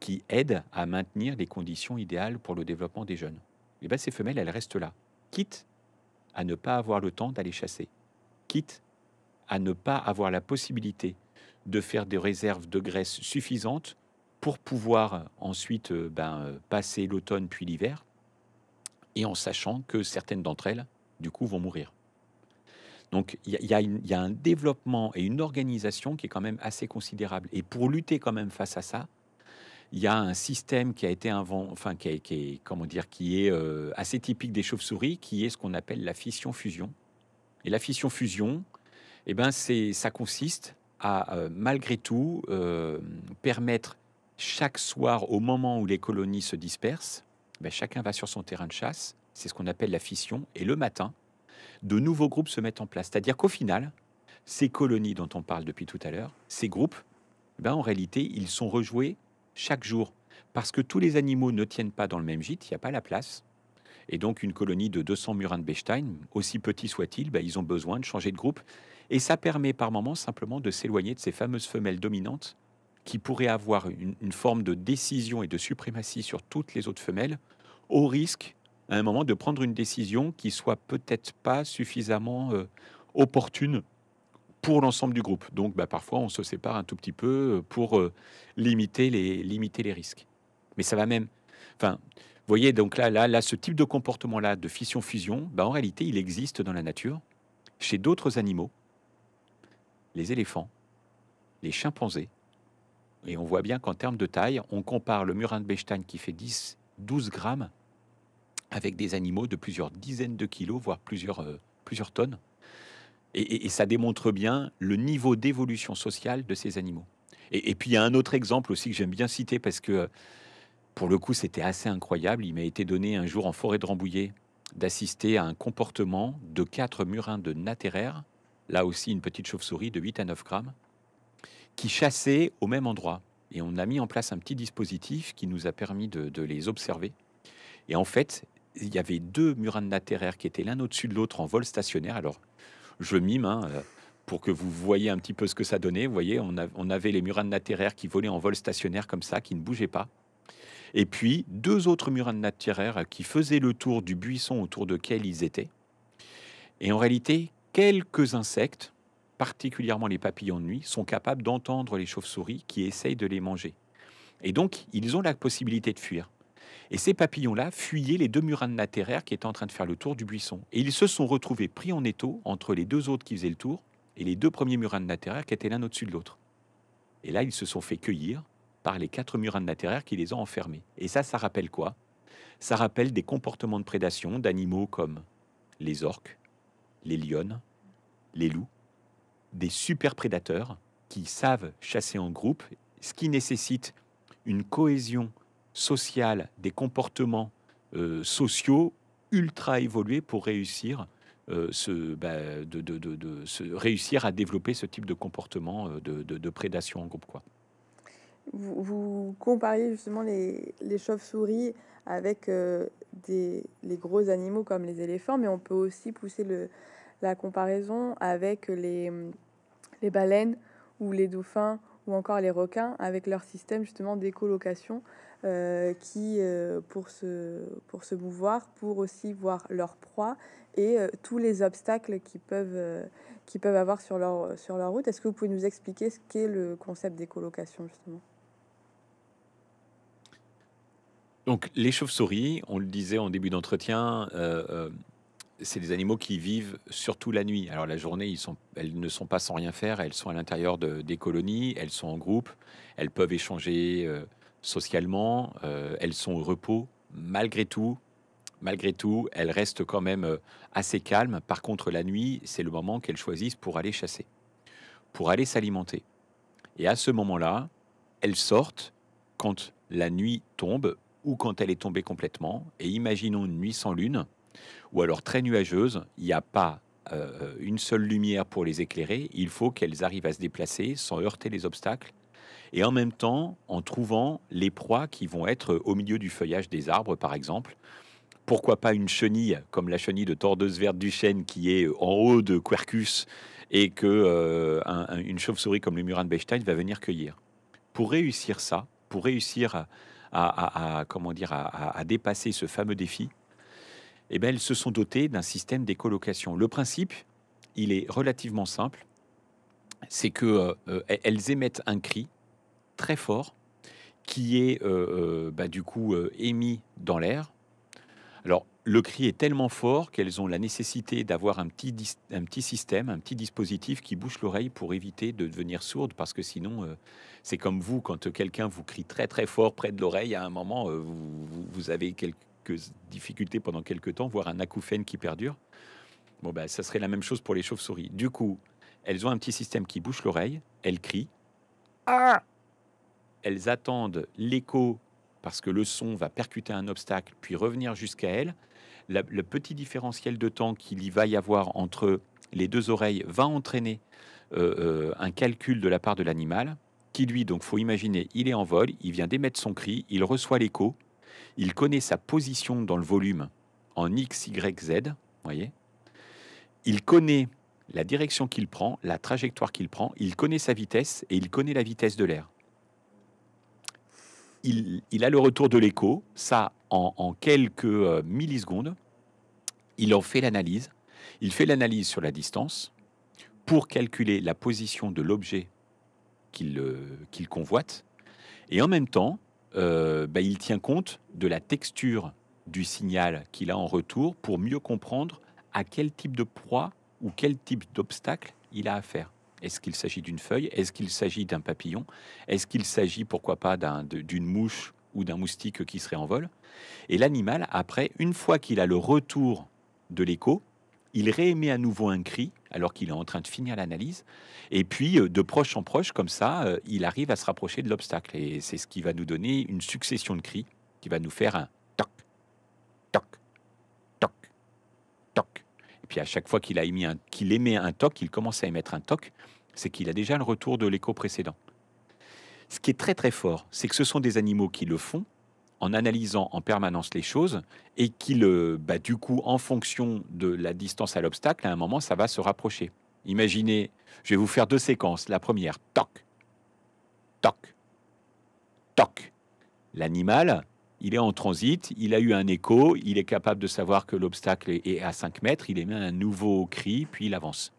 [SPEAKER 2] qui aident à maintenir les conditions idéales pour le développement des jeunes. Et eh bien, ces femelles, elles restent là, quitte à ne pas avoir le temps d'aller chasser, quitte à ne pas avoir la possibilité de faire des réserves de graisse suffisantes pour pouvoir euh, ensuite euh, ben, euh, passer l'automne puis l'hiver, et en sachant que certaines d'entre elles, du coup, vont mourir. Donc il y, a un développement et une organisation qui est quand même assez considérable. Et pour lutter quand même face à ça, il y a un système qui a été enfin qui, est, comment dire, qui est euh, assez typique des chauves-souris, qui est ce qu'on appelle la fission-fusion. Et la fission-fusion, eh ben c'est, ça consiste à euh, malgré tout euh, permettre chaque soir, au moment où les colonies se dispersent, ben, chacun va sur son terrain de chasse. C'est ce qu'on appelle la fission. Et le matin, de nouveaux groupes se mettent en place. C'est-à-dire qu'au final, ces colonies dont on parle depuis tout à l'heure, ces groupes, ben, en réalité, ils sont rejoués chaque jour. Parce que tous les animaux ne tiennent pas dans le même gîte, il n'y a pas la place. Et donc une colonie de 200 murins de Bechstein, aussi petits soient-ils, ben, ils ont besoin de changer de groupe. Et ça permet par moments simplement de s'éloigner de ces fameuses femelles dominantes qui pourraient avoir une, forme de décision et de suprématie sur toutes les autres femelles, au risque à un moment de prendre une décision qui soit peut-être pas suffisamment euh, opportune pour l'ensemble du groupe. Donc bah, parfois on se sépare un tout petit peu euh, pour euh, limiter, les, limiter les risques. Mais ça va même. Enfin, voyez, donc là, là, là ce type de comportement-là de fission-fusion, bah, en réalité, il existe dans la nature, chez d'autres animaux, les éléphants, les chimpanzés. Et on voit bien qu'en termes de taille, on compare le murin de Bechstein qui fait 10, 12 grammes avec des animaux de plusieurs dizaines de kilos, voire plusieurs, euh, plusieurs tonnes. Et, ça démontre bien le niveau d'évolution sociale de ces animaux. Et, puis il y a un autre exemple aussi que j'aime bien citer parce que pour le coup c'était assez incroyable. Il m'a été donné un jour en forêt de Rambouillet d'assister à un comportement de quatre murins de natéraire, là aussi une petite chauve-souris de 8 à 9 grammes, qui chassaient au même endroit. Et on a mis en place un petit dispositif qui nous a permis de, les observer. Et en fait, il y avait deux murins de natéraires qui étaient l'un au-dessus de l'autre en vol stationnaire. Alors, je mime, hein, euh, pour que vous voyez un petit peu ce que ça donnait. Vous voyez, on, avait les de latéraires qui volaient en vol stationnaire comme ça, qui ne bougeaient pas. Et puis, deux autres de latéraires qui faisaient le tour du buisson autour de duquel ils étaient. Et en réalité, quelques insectes, particulièrement les papillons de nuit, sont capables d'entendre les chauves-souris qui essayent de les manger. Et donc, ils ont la possibilité de fuir. Et ces papillons-là fuyaient les deux murins latéraires qui étaient en train de faire le tour du buisson. Et ils se sont retrouvés pris en étau entre les deux autres qui faisaient le tour et les deux premiers murins de latéraires qui étaient l'un au-dessus de l'autre. Et là, ils se sont fait cueillir par les quatre murins latéraires qui les ont enfermés. Et ça, ça rappelle quoi Ça rappelle des comportements de prédation d'animaux comme les orques, les lionnes, les loups, des super prédateurs qui savent chasser en groupe, ce qui nécessite une cohésion des comportements euh, sociaux ultra évolués pour réussir, euh, ce, bah, de, de, de, réussir à développer ce type de comportement euh, de, prédation en groupe. Quoi.
[SPEAKER 1] Vous, comparez justement les, les chauves-souris avec des, les gros animaux comme les éléphants, mais on peut aussi pousser le, la comparaison avec les, les baleines ou les dauphins ou encore les requins avec leur système justement d'écolocation euh, qui, euh, pour, se, pour se mouvoir, pour aussi voir leur proie et euh, tous les obstacles qui peuvent, qui peuvent avoir sur leur, sur leur route. Est-ce que vous pouvez nous expliquer ce qu'est le concept d'écolocation, justement
[SPEAKER 2] Donc les chauves-souris, on le disait en début d'entretien, c'est des animaux qui vivent surtout la nuit. Alors la journée, ils sont, elles ne sont pas sans rien faire, elles sont à l'intérieur de, des colonies, elles sont en groupe, elles peuvent échanger socialement, euh, elles sont au repos. Malgré tout, malgré tout, elles restent quand même euh, assez calmes. Par contre, la nuit, c'est le moment qu'elles choisissent pour aller chasser, pour aller s'alimenter. Et à ce moment-là, elles sortent quand la nuit tombe ou quand elle est tombée complètement. Et imaginons une nuit sans lune, ou alors très nuageuse, il n'y a pas euh, une seule lumière pour les éclairer, il faut qu'elles arrivent à se déplacer sans heurter les obstacles et en même temps en trouvant les proies qui vont être au milieu du feuillage des arbres, par exemple. Pourquoi pas une chenille, comme la chenille de tordeuse verte du chêne qui est en haut de Quercus et que euh, une chauve-souris comme le murin de Bechstein va venir cueillir. Pour réussir ça, pour réussir à, comment dire, à, dépasser ce fameux défi, eh bien, elles se sont dotées d'un système d'écolocation. Le principe, il est relativement simple, c'est que euh, euh, elles émettent un cri très fort qui est euh, euh, bah, du coup euh, émis dans l'air. Alors le cri est tellement fort qu'elles ont la nécessité d'avoir un petit, un petit système, un petit dispositif qui bouche l'oreille pour éviter de devenir sourde, parce que sinon, c'est comme vous, quand quelqu'un vous crie très très fort près de l'oreille, à un moment, vous, avez quelques difficultés pendant quelques temps, voire un acouphène qui perdure. Bon, ben, ça serait la même chose pour les chauves-souris. Du coup, elles ont un petit système qui bouche l'oreille, elles crient. Ah elles attendent l'écho parce que le son va percuter un obstacle puis revenir jusqu'à elles. le petit différentiel de temps qu'il y va y avoir entre les deux oreilles va entraîner euh, euh, un calcul de la part de l'animal qui lui, donc faut imaginer, il est en vol, il vient d'émettre son cri, il reçoit l'écho, il connaît sa position dans le volume en X, Y, Z, voyez, il connaît la direction qu'il prend, la trajectoire qu'il prend, il connaît sa vitesse et il connaît la vitesse de l'air il, a le retour de l'écho, ça en, quelques euh, millisecondes. Il en fait l'analyse. Il fait l'analyse sur la distance pour calculer la position de l'objet qu'il euh, convoite. Et en même temps, euh, bah, il tient compte de la texture du signal qu'il a en retour pour mieux comprendre à quel type de proie ou quel type d'obstacle il a affaire. Est-ce qu'il s'agit d'une feuille Est-ce qu'il s'agit d'un papillon Est-ce qu'il s'agit, pourquoi pas, d'une mouche ou d'un moustique qui serait en vol Et l'animal, après, une fois qu'il a le retour de l'écho, il réémet à nouveau un cri alors qu'il est en train de finir l'analyse. Et puis, euh, de proche en proche, comme ça, euh, il arrive à se rapprocher de l'obstacle. Et c'est ce qui va nous donner une succession de cris qui va nous faire un toc, toc, toc, toc puis à chaque fois qu'il a émis qu'il émet un toc, il commence à émettre un toc, c'est qu'il a déjà le retour de l'écho précédent. Ce qui est très très fort, c'est que ce sont des animaux qui le font en analysant en permanence les choses et qui le, bah, du coup, en fonction de la distance à l'obstacle, à un moment, ça va se rapprocher. Imaginez, je vais vous faire deux séquences. La première, toc, toc, toc. L'animal, il est en transit, il a eu un écho, il est capable de savoir que l'obstacle est à 5 mètres, il émet un nouveau cri, puis il avance.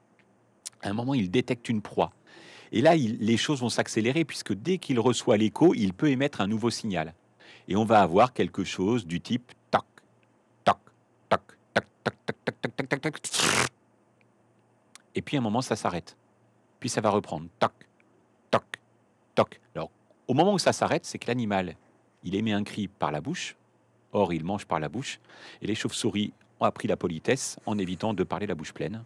[SPEAKER 2] À un moment, il détecte une proie. Et là, les choses vont s'accélérer, puisque dès qu'il reçoit l'écho, il peut émettre un nouveau signal. Et on va avoir quelque chose du type toc, toc, toc, toc, toc, toc, toc, toc, toc, toc, Et puis à un moment, ça s'arrête. Puis ça va reprendre toc, toc, toc. Alors, au moment où ça s'arrête, c'est que l'animal il émet un cri par la bouche, or il mange par la bouche, et les chauves-souris ont appris la politesse en évitant de parler la bouche pleine.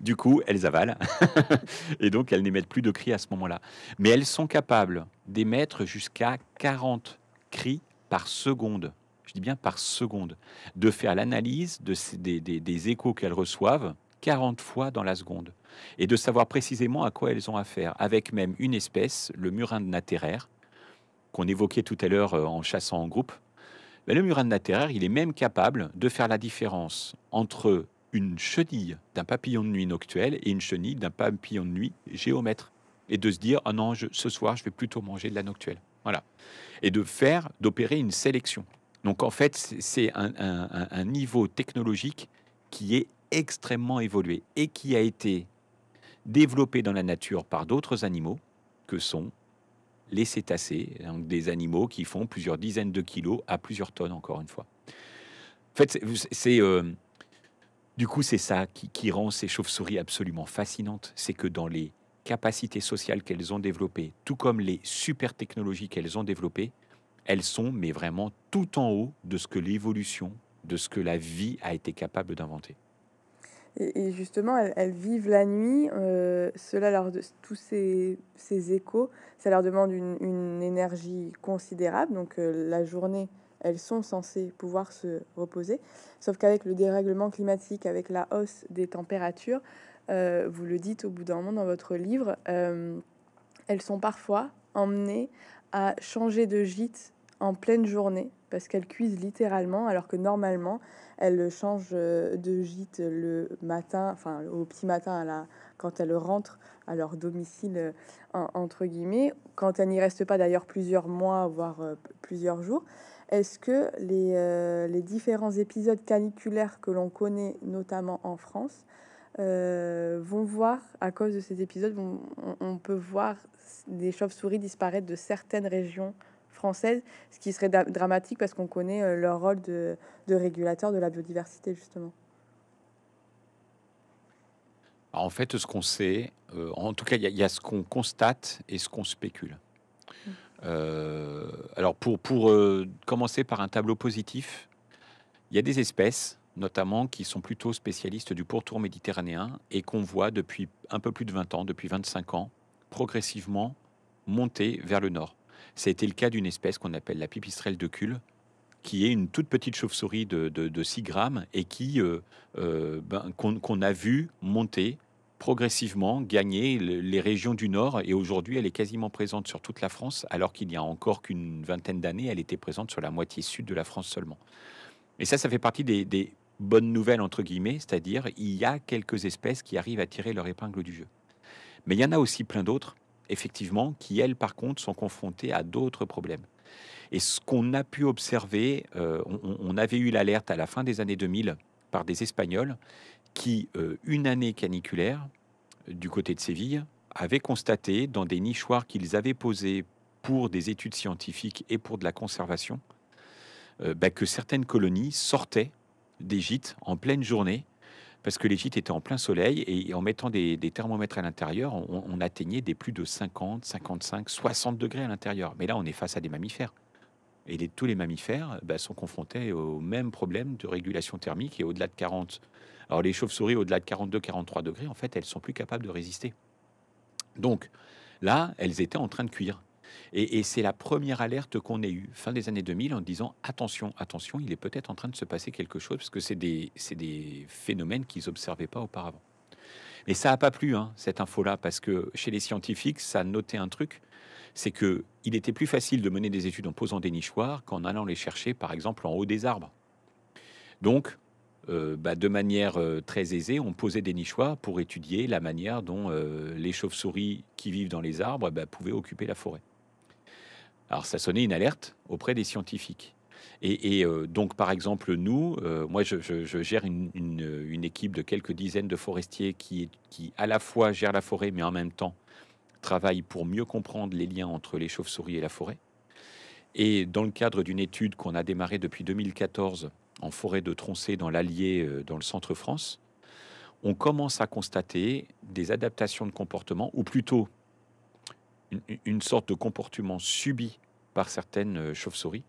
[SPEAKER 2] Du coup, elles avalent, et donc elles n'émettent plus de cris à ce moment-là. Mais elles sont capables d'émettre jusqu'à 40 cris par seconde, je dis bien par seconde, de faire l'analyse des, des échos qu'elles reçoivent 40 fois dans la seconde, et de savoir précisément à quoi elles ont affaire, avec même une espèce, le murin de natéraire, qu'on évoquait tout à l'heure euh, en chassant en groupe, ben, le murin de la terre il est même capable de faire la différence entre une chenille d'un papillon de nuit noctuel et une chenille d'un papillon de nuit géomètre. Et de se dire, ah non, ce soir, je vais plutôt manger de la noctuelle. Voilà. Et de faire, d'opérer une sélection. Donc en fait, c'est un, un, niveau technologique qui est extrêmement évolué et qui a été développé dans la nature par d'autres animaux que sont les cétacés, donc des animaux qui font plusieurs dizaines de kilos à plusieurs tonnes, encore une fois. fait, c'est euh, du coup c'est ça qui, qui, rend ces chauves-souris absolument fascinantes, c'est que dans les capacités sociales qu'elles ont développées, tout comme les super technologies qu'elles ont développées, elles sont mais vraiment tout en haut de ce que l'évolution, de ce que la vie a été capable d'inventer.
[SPEAKER 1] Et, justement, elles, vivent la nuit. Euh, cela de, tous ces, ces, échos, ça leur demande une, une énergie considérable. Donc euh, la journée, elles sont censées pouvoir se reposer. Sauf qu'avec le dérèglement climatique, avec la hausse des températures, euh, vous le dites au bout d'un moment dans votre livre, elles sont parfois emmenées à changer de gîte en pleine journée parce qu'elles cuisent littéralement alors que normalement elle change euh, de gîte le matin, enfin au petit matin à quand elle rentre à leur domicile, euh, entre guillemets, quand elle n'y reste pas d'ailleurs plusieurs mois, voire euh, plusieurs jours. Est-ce que les, différents épisodes caniculaires que l'on connaît, notamment en France, vont voir, à cause de ces épisodes, on peut voir des chauves-souris disparaître de certaines régions française, ce qui serait dramatique parce qu'on connaît euh, leur rôle de, régulateur de la biodiversité, justement.
[SPEAKER 2] Bah, en fait, ce qu'on sait, euh, en tout cas, il y, a ce qu'on constate et ce qu'on spécule. Mm. Euh, alors, pour, pour commencer par un tableau positif, il y a des espèces, notamment, qui sont plutôt spécialistes du pourtour méditerranéen et qu'on voit depuis un peu plus de 20 ans, depuis 25 ans, progressivement monter vers le nord. Ça été le cas d'une espèce qu'on appelle la pipistrelle de cul, qui est une toute petite chauve-souris de, de, 6 grammes et qui euh, euh, ben, qu'on a vu monter progressivement gagner les régions du Nord et aujourd'hui elle est quasiment présente sur toute la France alors qu'il n'y a encore qu'une vingtaine d'années elle était présente sur la moitié sud de la France seulement. Et ça, ça fait partie des, des bonnes nouvelles entre guillemets, c'est-à-dire il y a quelques espèces qui arrivent à tirer leur épingle du jeu. Mais il y en a aussi plein d'autres effectivement, qui, elles, par contre, sont confrontées à d'autres problèmes. Et ce qu'on a pu observer, euh, on, avait eu l'alerte à la fin des années 2000 par des Espagnols qui, euh, une année caniculaire, euh, du côté de Séville, avaient constaté dans des nichoirs qu'ils avaient posés pour des études scientifiques et pour de la conservation, bah, que certaines colonies sortaient des gîtes en pleine journée parce que l'Égypte était en plein soleil et en mettant des, thermomètres à l'intérieur, on, atteignait des plus de 50, 55, 60 degrés à l'intérieur. Mais là, on est face à des mammifères. Et tous les mammifères bah, sont confrontés au même problème de régulation thermique et au-delà de 40. Alors les chauves-souris au-delà de 42, 43 degrés, en fait, elles sont plus capables de résister. Donc là, elles étaient en train de cuire. Et, c'est la première alerte qu'on ait eue fin des années 2000 en disant attention, attention, il est peut-être en train de se passer quelque chose parce que c'est des, des phénomènes qu'ils n'observaient pas auparavant. Mais ça n'a pas plu, hein, cette info-là, parce que chez les scientifiques, ça notait un truc, c'est que il était plus facile de mener des études en posant des nichoirs qu'en allant les chercher, par exemple, en haut des arbres. Donc, euh, bah, de manière euh, très aisée, on posait des nichoirs pour étudier la manière dont euh, les chauves-souris qui vivent dans les arbres bah, pouvaient occuper la forêt. Alors ça sonnait une alerte auprès des scientifiques. Et, euh, donc, par exemple, nous, euh, moi, je, gère une, équipe de quelques dizaines de forestiers qui, qui, à la fois, gèrent la forêt, mais en même temps, travaillent pour mieux comprendre les liens entre les chauves-souris et la forêt. Et dans le cadre d'une étude qu'on a démarrée depuis 2014 en forêt de troncée dans l'Allier, euh, dans le centre France, on commence à constater des adaptations de comportement, ou plutôt une, sorte de comportement subi par certaines euh, chauves-souris.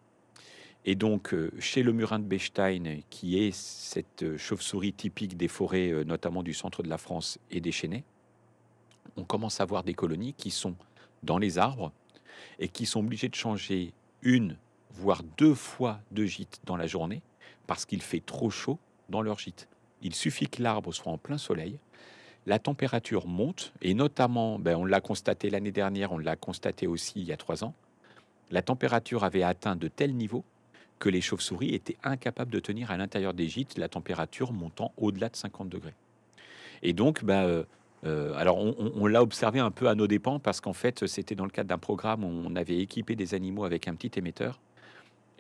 [SPEAKER 2] Et donc, euh, chez le murin de Bechstein, qui est cette euh, chauve-souris typique des forêts, notamment du centre de la France et des Chênaies, on commence à voir des colonies qui sont dans les arbres et qui sont obligées de changer une, voire deux fois de gîte dans la journée parce qu'il fait trop chaud dans leur gîte. Il suffit que l'arbre soit en plein soleil la température monte, et notamment, ben, on l'a constaté l'année dernière, on l'a constaté aussi il y a trois ans, la température avait atteint de tels niveaux que les chauves-souris étaient incapables de tenir à l'intérieur des gîtes, la température montant au-delà de 50 degrés. Et donc, ben, euh, euh, alors on l'a observé un peu à nos dépens parce qu'en fait, c'était dans le cadre d'un programme où on avait équipé des animaux avec un petit émetteur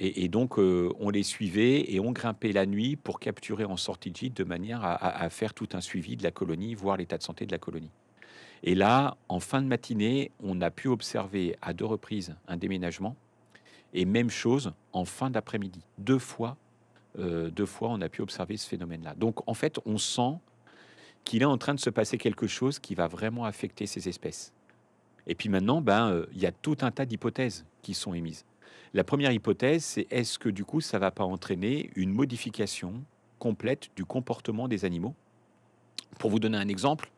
[SPEAKER 2] et, donc, euh, on les suivait et on grimpait la nuit pour capturer en sortie de gîte de manière à, faire tout un suivi de la colonie, voir l'état de santé de la colonie. Et là, en fin de matinée, on a pu observer à deux reprises un déménagement. Et même chose en fin d'après-midi. Deux fois, euh, deux fois, on a pu observer ce phénomène-là. Donc, en fait, on sent qu'il est en train de se passer quelque chose qui va vraiment affecter ces espèces. Et puis maintenant, ben, euh, il y a tout un tas d'hypothèses qui sont émises. La première hypothèse, c'est est-ce que du coup, ça ne va pas entraîner une modification complète du comportement des animaux Pour vous donner un exemple,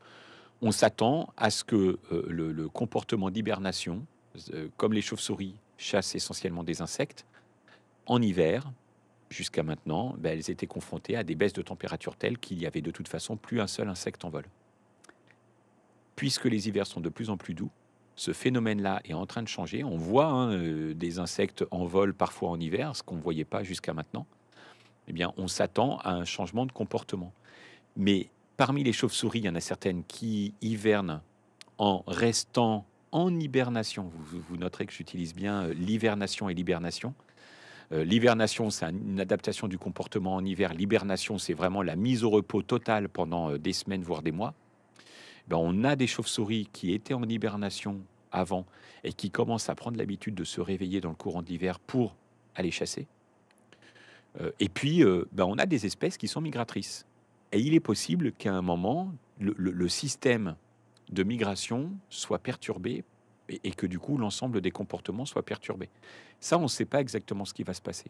[SPEAKER 2] on s'attend à ce que euh, le, comportement d'hibernation, euh, comme les chauves-souris chassent essentiellement des insectes, en hiver, jusqu'à maintenant, ben, elles étaient confrontées à des baisses de température telles qu'il n'y avait de toute façon plus un seul insecte en vol. Puisque les hivers sont de plus en plus doux, ce phénomène-là est en train de changer. On voit hein, euh, des insectes en vol parfois en hiver, ce qu'on ne voyait pas jusqu'à maintenant. Eh bien, on s'attend à un changement de comportement. Mais parmi les chauves-souris, il y en a certaines qui hivernent en restant en hibernation. Vous, noterez que j'utilise bien euh, l'hivernation et l'hibernation. Euh, l'hibernation, c'est une adaptation du comportement en hiver. L'hibernation, c'est vraiment la mise au repos totale pendant des semaines, voire des mois. Ben, on a des chauves-souris qui étaient en hibernation avant et qui commencent à prendre l'habitude de se réveiller dans le courant de l'hiver pour aller chasser. Euh, et puis, euh, ben, on a des espèces qui sont migratrices. Et il est possible qu'à un moment, le, système de migration soit perturbé et, que du coup, l'ensemble des comportements soit perturbé. Ça, on ne sait pas exactement ce qui va se passer.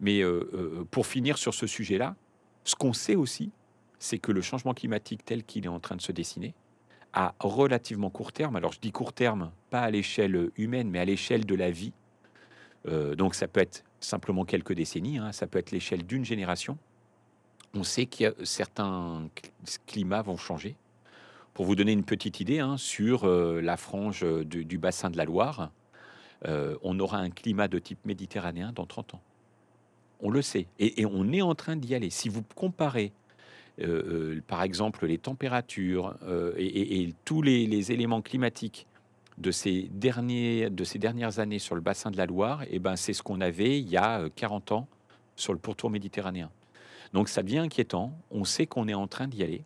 [SPEAKER 2] Mais euh, pour finir sur ce sujet-là, ce qu'on sait aussi, c'est que le changement climatique tel qu'il est en train de se dessiner, à relativement court terme, alors je dis court terme, pas à l'échelle humaine, mais à l'échelle de la vie, euh, donc ça peut être simplement quelques décennies, hein, ça peut être l'échelle d'une génération, on sait que certains climats vont changer. Pour vous donner une petite idée hein, sur euh, la frange euh, du, bassin de la Loire, on aura un climat de type méditerranéen dans 30 ans. On le sait. et on est en train d'y aller. Si vous comparez euh, euh, par exemple les températures euh, et, tous les, éléments climatiques de ces, derniers, de ces dernières années sur le bassin de la Loire, et eh ben, c'est ce qu'on avait il y a 40 ans sur le pourtour méditerranéen. Donc ça devient inquiétant, on sait qu'on est en train d'y aller.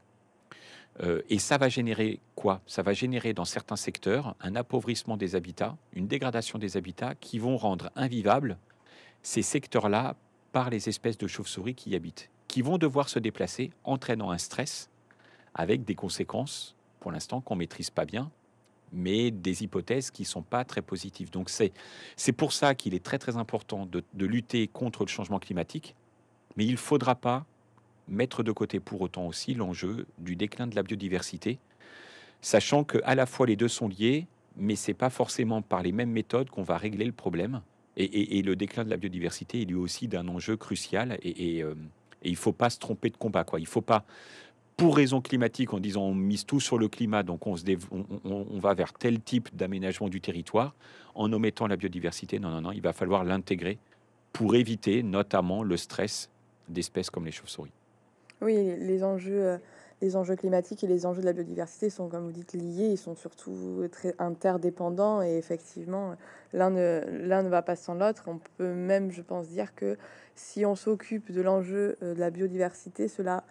[SPEAKER 2] et ça va générer quoi Ça va générer dans certains secteurs un appauvrissement des habitats, une dégradation des habitats qui vont rendre invivables ces secteurs-là par les espèces de chauves-souris qui y habitent, qui vont devoir se déplacer, entraînant un stress avec des conséquences, pour l'instant, qu'on maîtrise pas bien, mais des hypothèses qui sont pas très positives. Donc c'est, pour ça qu'il est très très important de, lutter contre le changement climatique, mais il faudra pas mettre de côté pour autant aussi l'enjeu du déclin de la biodiversité, sachant qu'à la fois les deux sont liés, mais c'est pas forcément par les mêmes méthodes qu'on va régler le problème. Et, le déclin de la biodiversité est lui aussi d'un enjeu crucial. Et, euh, il ne faut pas se tromper de combat. Quoi. Il ne faut pas, pour raison climatique, en disant on mise tout sur le climat, donc on, se on, on va vers tel type d'aménagement du territoire, en omettant la biodiversité. Non, non, non, il va falloir l'intégrer pour éviter notamment le stress d'espèces comme les chauves-souris.
[SPEAKER 1] Oui, les enjeux euh, les enjeux climatiques et les enjeux de la biodiversité sont, comme vous dites, liés, ils sont surtout très interdépendants et effectivement, l'un ne, l'un ne va pas sans l'autre. On peut même, je pense, dire que si on s'occupe de l'enjeu euh, de la biodiversité, cela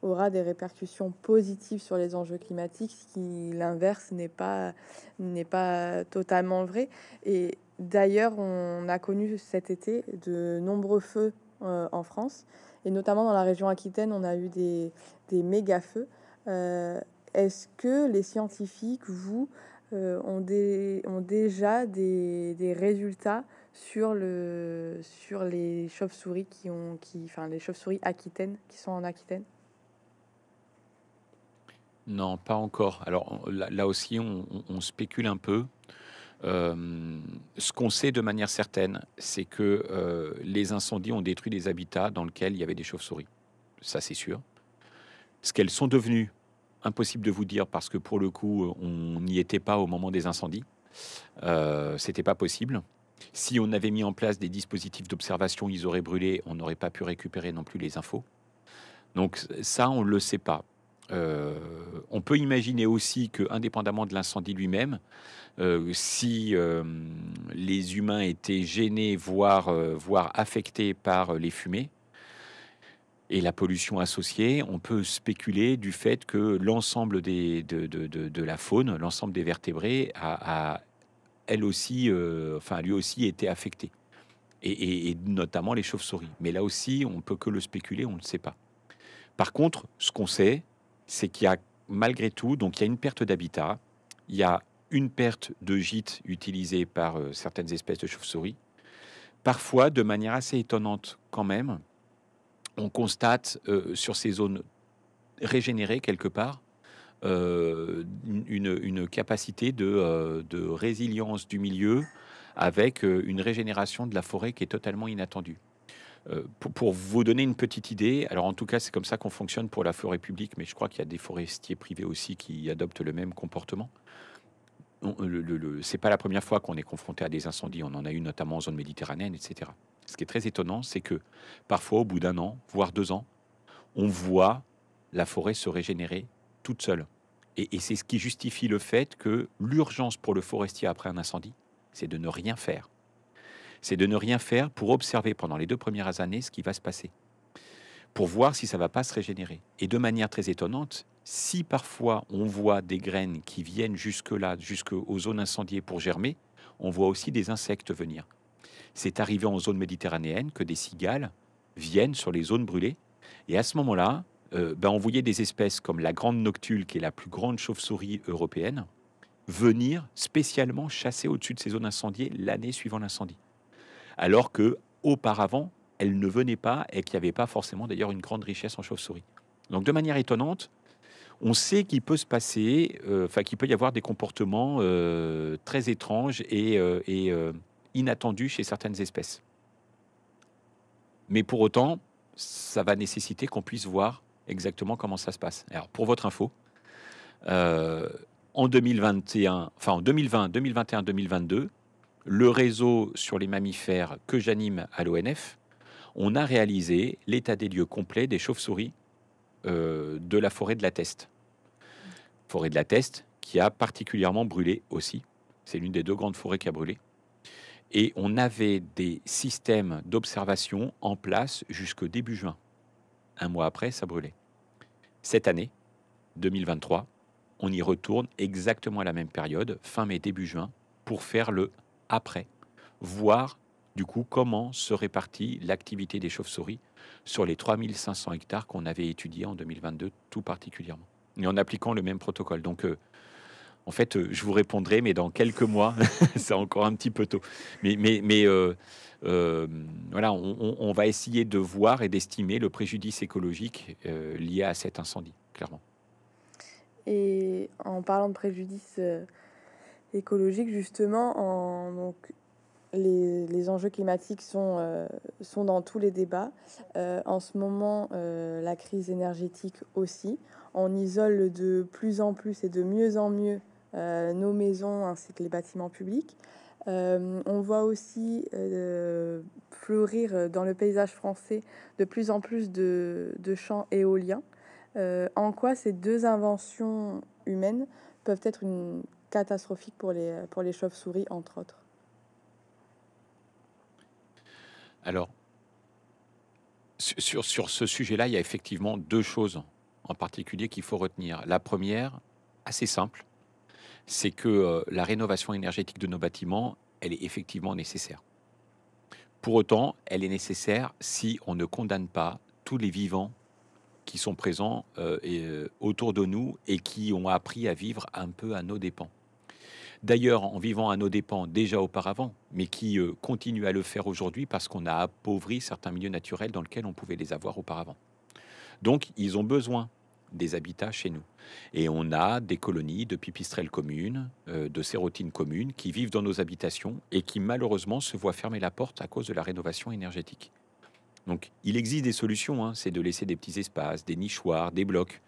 [SPEAKER 1] aura des répercussions positives sur les enjeux climatiques, ce qui, l'inverse, n'est pas, n'est pas totalement vrai. Et d'ailleurs, on a connu cet été de nombreux feux euh, en France. Et notamment dans la région Aquitaine, on a eu des, des méga feux. Euh, est-ce que les scientifiques, vous, euh, ont, ont, déjà des, des, résultats sur, le, sur les chauves-souris qui ont, qui, enfin, les chauves-souris aquitaines qui sont en Aquitaine
[SPEAKER 2] Non, pas encore. Alors là, aussi, on, spécule un peu. Euh, ce qu'on sait de manière certaine, c'est que euh, les incendies ont détruit des habitats dans lesquels il y avait des chauves-souris. Ça, c'est sûr. Ce qu'elles sont devenues, impossible de vous dire parce que pour le coup, on n'y était pas au moment des incendies. Euh, C'était pas possible. Si on avait mis en place des dispositifs d'observation, ils auraient brûlé. On n'aurait pas pu récupérer non plus les infos. Donc ça, on le sait pas. Euh, on peut imaginer aussi que, indépendamment de l'incendie lui-même, euh, si euh, les humains étaient gênés, voire, euh, voire affectés par les fumées, et la pollution associée, on peut spéculer du fait que l'ensemble de, de, de, de, la faune, l'ensemble des vertébrés, a, elle aussi, enfin lui aussi, été affecté. Et, notamment les chauves-souris. Mais là aussi, on peut que le spéculer, on ne sait pas. Par contre, ce qu'on sait, c'est qu'il y a malgré tout, donc il y a une perte d'habitat, il y a une perte de gîte utilisée par euh, certaines espèces de chauves-souris. Parfois, de manière assez étonnante quand même, on constate euh, sur ces zones régénérées quelque part euh, une, capacité de, résilience du milieu avec une régénération de la forêt qui est totalement inattendue. pour, vous donner une petite idée, alors en tout cas, c'est comme ça qu'on fonctionne pour la forêt publique, mais je crois qu'il y a des forestiers privés aussi qui adoptent le même comportement c'est pas la première fois qu'on est confronté à des incendies. On en a eu notamment en zone méditerranéenne, etc. Ce qui est très étonnant, c'est que parfois, au bout d'un an, voire deux ans, on voit la forêt se régénérer toute seule. Et, et c'est ce qui justifie le fait que l'urgence pour le forestier après un incendie, c'est de ne rien faire. C'est de ne rien faire pour observer pendant les deux premières années ce qui va se passer pour voir si ça ne va pas se régénérer. Et de manière très étonnante, si parfois on voit des graines qui viennent jusque-là, jusqu'aux zones incendiées pour germer, on voit aussi des insectes venir. C'est arrivé en zone méditerranéenne que des cigales viennent sur les zones brûlées. Et à ce moment-là, euh, ben, on voyait des espèces comme la grande noctule, qui est la plus grande chauve-souris européenne, venir spécialement chasser au-dessus de ces zones incendiées l'année suivant l'incendie. Alors que, auparavant, elle ne venait pas et qu'il n'y avait pas forcément d'ailleurs une grande richesse en chauve-souris. Donc de manière étonnante, on sait qu'il peut se passer, euh, enfin qu'il peut y avoir des comportements euh, très étranges et, euh, inattendus chez certaines espèces. Mais pour autant, ça va nécessiter qu'on puisse voir exactement comment ça se passe. Alors pour votre info, en 2021, enfin en 2020, 2021, 2022, le réseau sur les mammifères que j'anime à l'ONF on a réalisé l'état des lieux complet des chauves-souris euh, de la forêt de la Teste. Forêt de la Teste qui a particulièrement brûlé aussi. C'est l'une des deux grandes forêts qui a brûlé. Et on avait des systèmes d'observation en place jusqu'au début juin. Un mois après, ça brûlait. Cette année, 2023, on y retourne exactement à la même période, fin mai, début juin, pour faire le après, voir du coup, comment se répartit l'activité des chauves-souris sur les 3500 hectares qu'on avait étudiés en 2022 tout particulièrement, et en appliquant le même protocole. Donc, euh, en fait, euh, je vous répondrai, mais dans quelques mois, c'est encore un petit peu tôt. Mais, euh, voilà, on, va essayer de voir et d'estimer le préjudice écologique lié à cet incendie, clairement.
[SPEAKER 1] Et en parlant de préjudice écologique, justement, en, donc, les, les, enjeux climatiques sont, euh, sont dans tous les débats. Euh, en ce moment, euh, la crise énergétique aussi. On isole de plus en plus et de mieux en mieux nos maisons ainsi que les bâtiments publics. on voit aussi fleurir dans le paysage français de plus en plus de, de champs éoliens. en quoi ces deux inventions humaines peuvent être une catastrophiques pour les, pour les chauves-souris, entre autres
[SPEAKER 2] Alors, sur, ce sujet-là, il y a effectivement deux choses en particulier qu'il faut retenir. La première, assez simple, c'est que euh, la rénovation énergétique de nos bâtiments, elle est effectivement nécessaire. Pour autant, elle est nécessaire si on ne condamne pas tous les vivants qui sont présents euh, euh, autour de nous et qui ont appris à vivre un peu à nos dépens d'ailleurs en vivant à nos dépens déjà auparavant, mais qui euh, continuent à le faire aujourd'hui parce qu'on a appauvri certains milieux naturels dans lesquels on pouvait les avoir auparavant. Donc ils ont besoin des habitats chez nous. Et on a des colonies de pipistrelles communes, euh, de sérotines communes, qui vivent dans nos habitations et qui malheureusement se voient fermer la porte à cause de la rénovation énergétique. Donc il existe des solutions, hein. c'est de laisser des petits espaces, des nichoirs, des blocs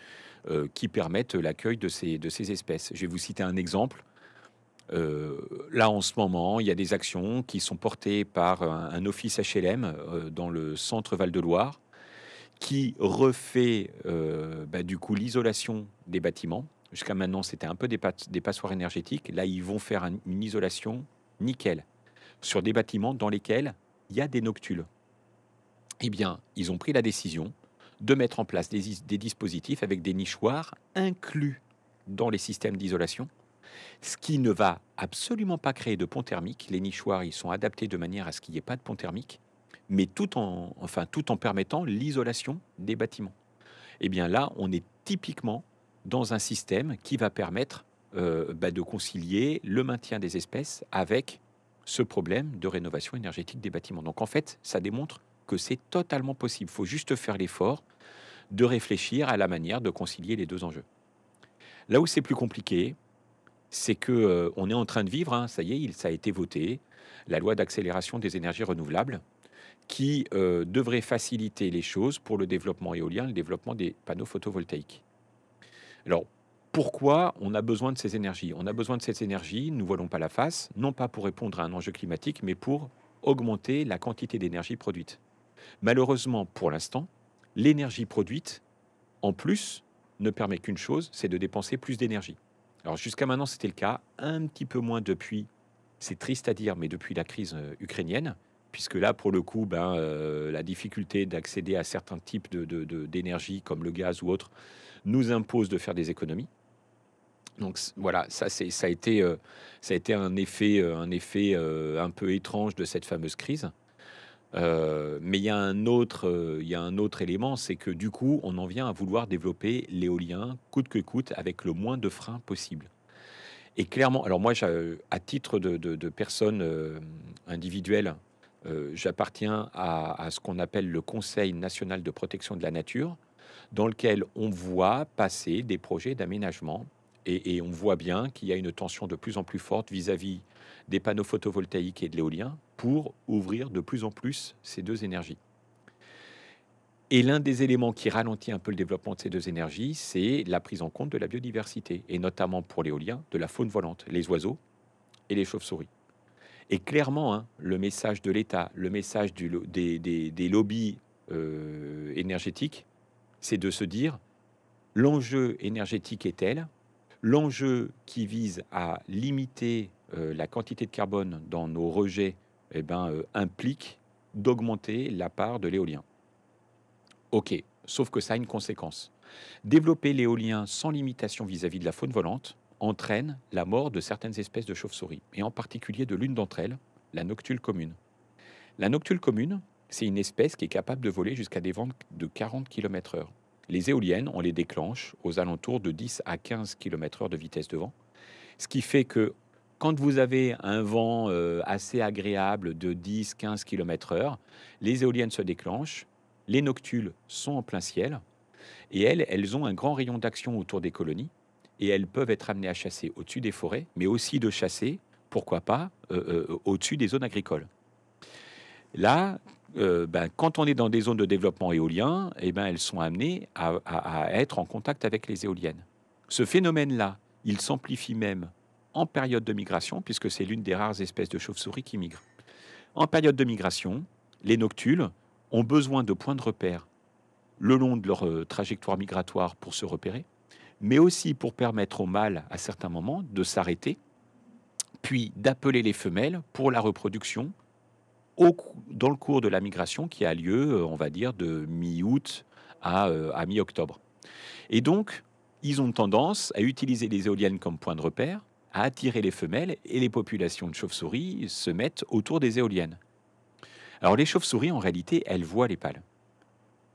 [SPEAKER 2] euh, qui permettent l'accueil de ces, de ces espèces. Je vais vous citer un exemple. Euh, là, en ce moment, il y a des actions qui sont portées par un, office HLM euh, dans le centre Val-de-Loire qui refait euh, bah, du coup l'isolation des bâtiments. Jusqu'à maintenant, c'était un peu des, des, passoires énergétiques. Là, ils vont faire une isolation nickel sur des bâtiments dans lesquels il y a des noctules. Eh bien, ils ont pris la décision de mettre en place des dispositifs avec des nichoirs inclus dans les systèmes d'isolation ce qui ne va absolument pas créer de pont thermique. Les nichoirs, ils sont adaptés de manière à ce qu'il n'y ait pas de pont thermique, mais tout en, enfin, tout en permettant l'isolation des bâtiments. Et eh bien là, on est typiquement dans un système qui va permettre euh, bah, de concilier le maintien des espèces avec ce problème de rénovation énergétique des bâtiments. Donc en fait, ça démontre que c'est totalement possible. Il faut juste faire l'effort de réfléchir à la manière de concilier les deux enjeux. Là où c'est plus compliqué, c'est que euh, on est en train de vivre, hein, ça y est, il, ça a été voté, la loi d'accélération des énergies renouvelables, qui euh, devrait faciliter les choses pour le développement éolien, le développement des panneaux photovoltaïques. Alors, pourquoi on a besoin de ces énergies On a besoin de ces énergies, nous ne voilons pas la face, non pas pour répondre à un enjeu climatique, mais pour augmenter la quantité d'énergie produite. Malheureusement, pour l'instant, l'énergie produite, en plus, ne permet qu'une chose, c'est de dépenser plus d'énergie. Alors jusqu'à maintenant, c'était le cas, un petit peu moins depuis, c'est triste à dire, mais depuis la crise euh, ukrainienne, puisque là, pour le coup, ben, euh, la difficulté d'accéder à certains types d'énergie, de, comme le gaz ou autre, nous impose de faire des économies. Donc voilà, ça, ça, a été, euh, ça a été un effet, un effet un peu étrange de cette fameuse crise. Euh, mais il y, a un autre, euh, il un autre élément, c'est que du coup, on en vient à vouloir développer l'éolien coûte que coûte avec le moins de freins possible. Et clairement, alors moi, à titre de, personne euh, individuelle, j'appartiens à, ce qu'on appelle le Conseil national de protection de la nature, dans lequel on voit passer des projets d'aménagement. Et, on voit bien qu'il y a une tension de plus en plus forte vis-à-vis vis à vis des panneaux photovoltaïques et de l'éolien pour ouvrir de plus en plus ces deux énergies. Et l'un des éléments qui ralentit un peu le développement de ces deux énergies, c'est la prise en compte de la biodiversité, et notamment pour l'éolien, de la faune volante, les oiseaux et les chauves-souris. Et clairement, hein, le message de l'État, le message des, des, lobbies euh, énergétiques, c'est de se dire l'enjeu énergétique est tel, l'enjeu qui vise à limiter euh, la quantité de carbone dans nos rejets eh ben, euh, implique d'augmenter la part de l'éolien. Ok, sauf que ça a une conséquence. Développer l'éolien sans limitation vis-à-vis -vis de la faune volante entraîne la mort de certaines espèces de chauves-souris, et en particulier de l'une d'entre elles, la noctule commune. La noctule commune, c'est une espèce qui est capable de voler jusqu'à des vents de 40 km/h. Les éoliennes, on les déclenche aux alentours de 10 à 15 km/h de vitesse de vent, ce qui fait que quand vous avez un vent euh, assez agréable de 10-15 km/h, les éoliennes se déclenchent, les noctules sont en plein ciel, et elles, ont un grand rayon d'action autour des colonies, et elles peuvent être amenées à chasser au-dessus des forêts, mais aussi de chasser, pourquoi pas, euh, euh, au-dessus des zones agricoles. Là, ben, quand on est dans des zones de développement éolien, eh ben, elles sont amenées à être en contact avec les éoliennes. Ce phénomène-là, il s'amplifie même en période de migration, puisque c'est l'une des rares espèces de chauves-souris qui migrent. En période de migration, les noctules ont besoin de points de repère le long de leur euh, trajectoire migratoire pour se repérer, mais aussi pour permettre aux mâles, à certains moments, de s'arrêter, puis d'appeler les femelles pour la reproduction dans le cours de la migration qui a lieu, euh, on va dire, de mi-août à, euh, à mi-octobre. Et donc, ils ont tendance à utiliser les éoliennes comme point de repère à attirer les femelles et les populations de chauves-souris se mettent autour des éoliennes. Alors les chauves-souris, en réalité, elles voient les pales.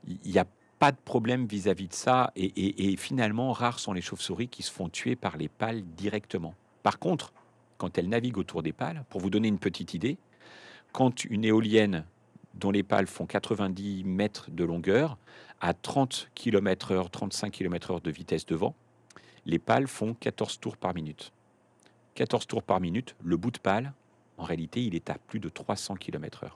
[SPEAKER 2] Il n'y a pas de problème vis-à-vis de ça et, finalement, rares sont les chauves-souris qui se font tuer par les pales directement. Par contre, quand elles naviguent autour des pales, pour vous donner une petite idée, quand une éolienne dont les pales font 90 mètres de longueur, à 30 km/h, 35 km/h de vitesse de vent, les pales font 14 tours par minute. 14 tours par minute, le bout de pâle, en réalité, il est à plus de 300 km/h.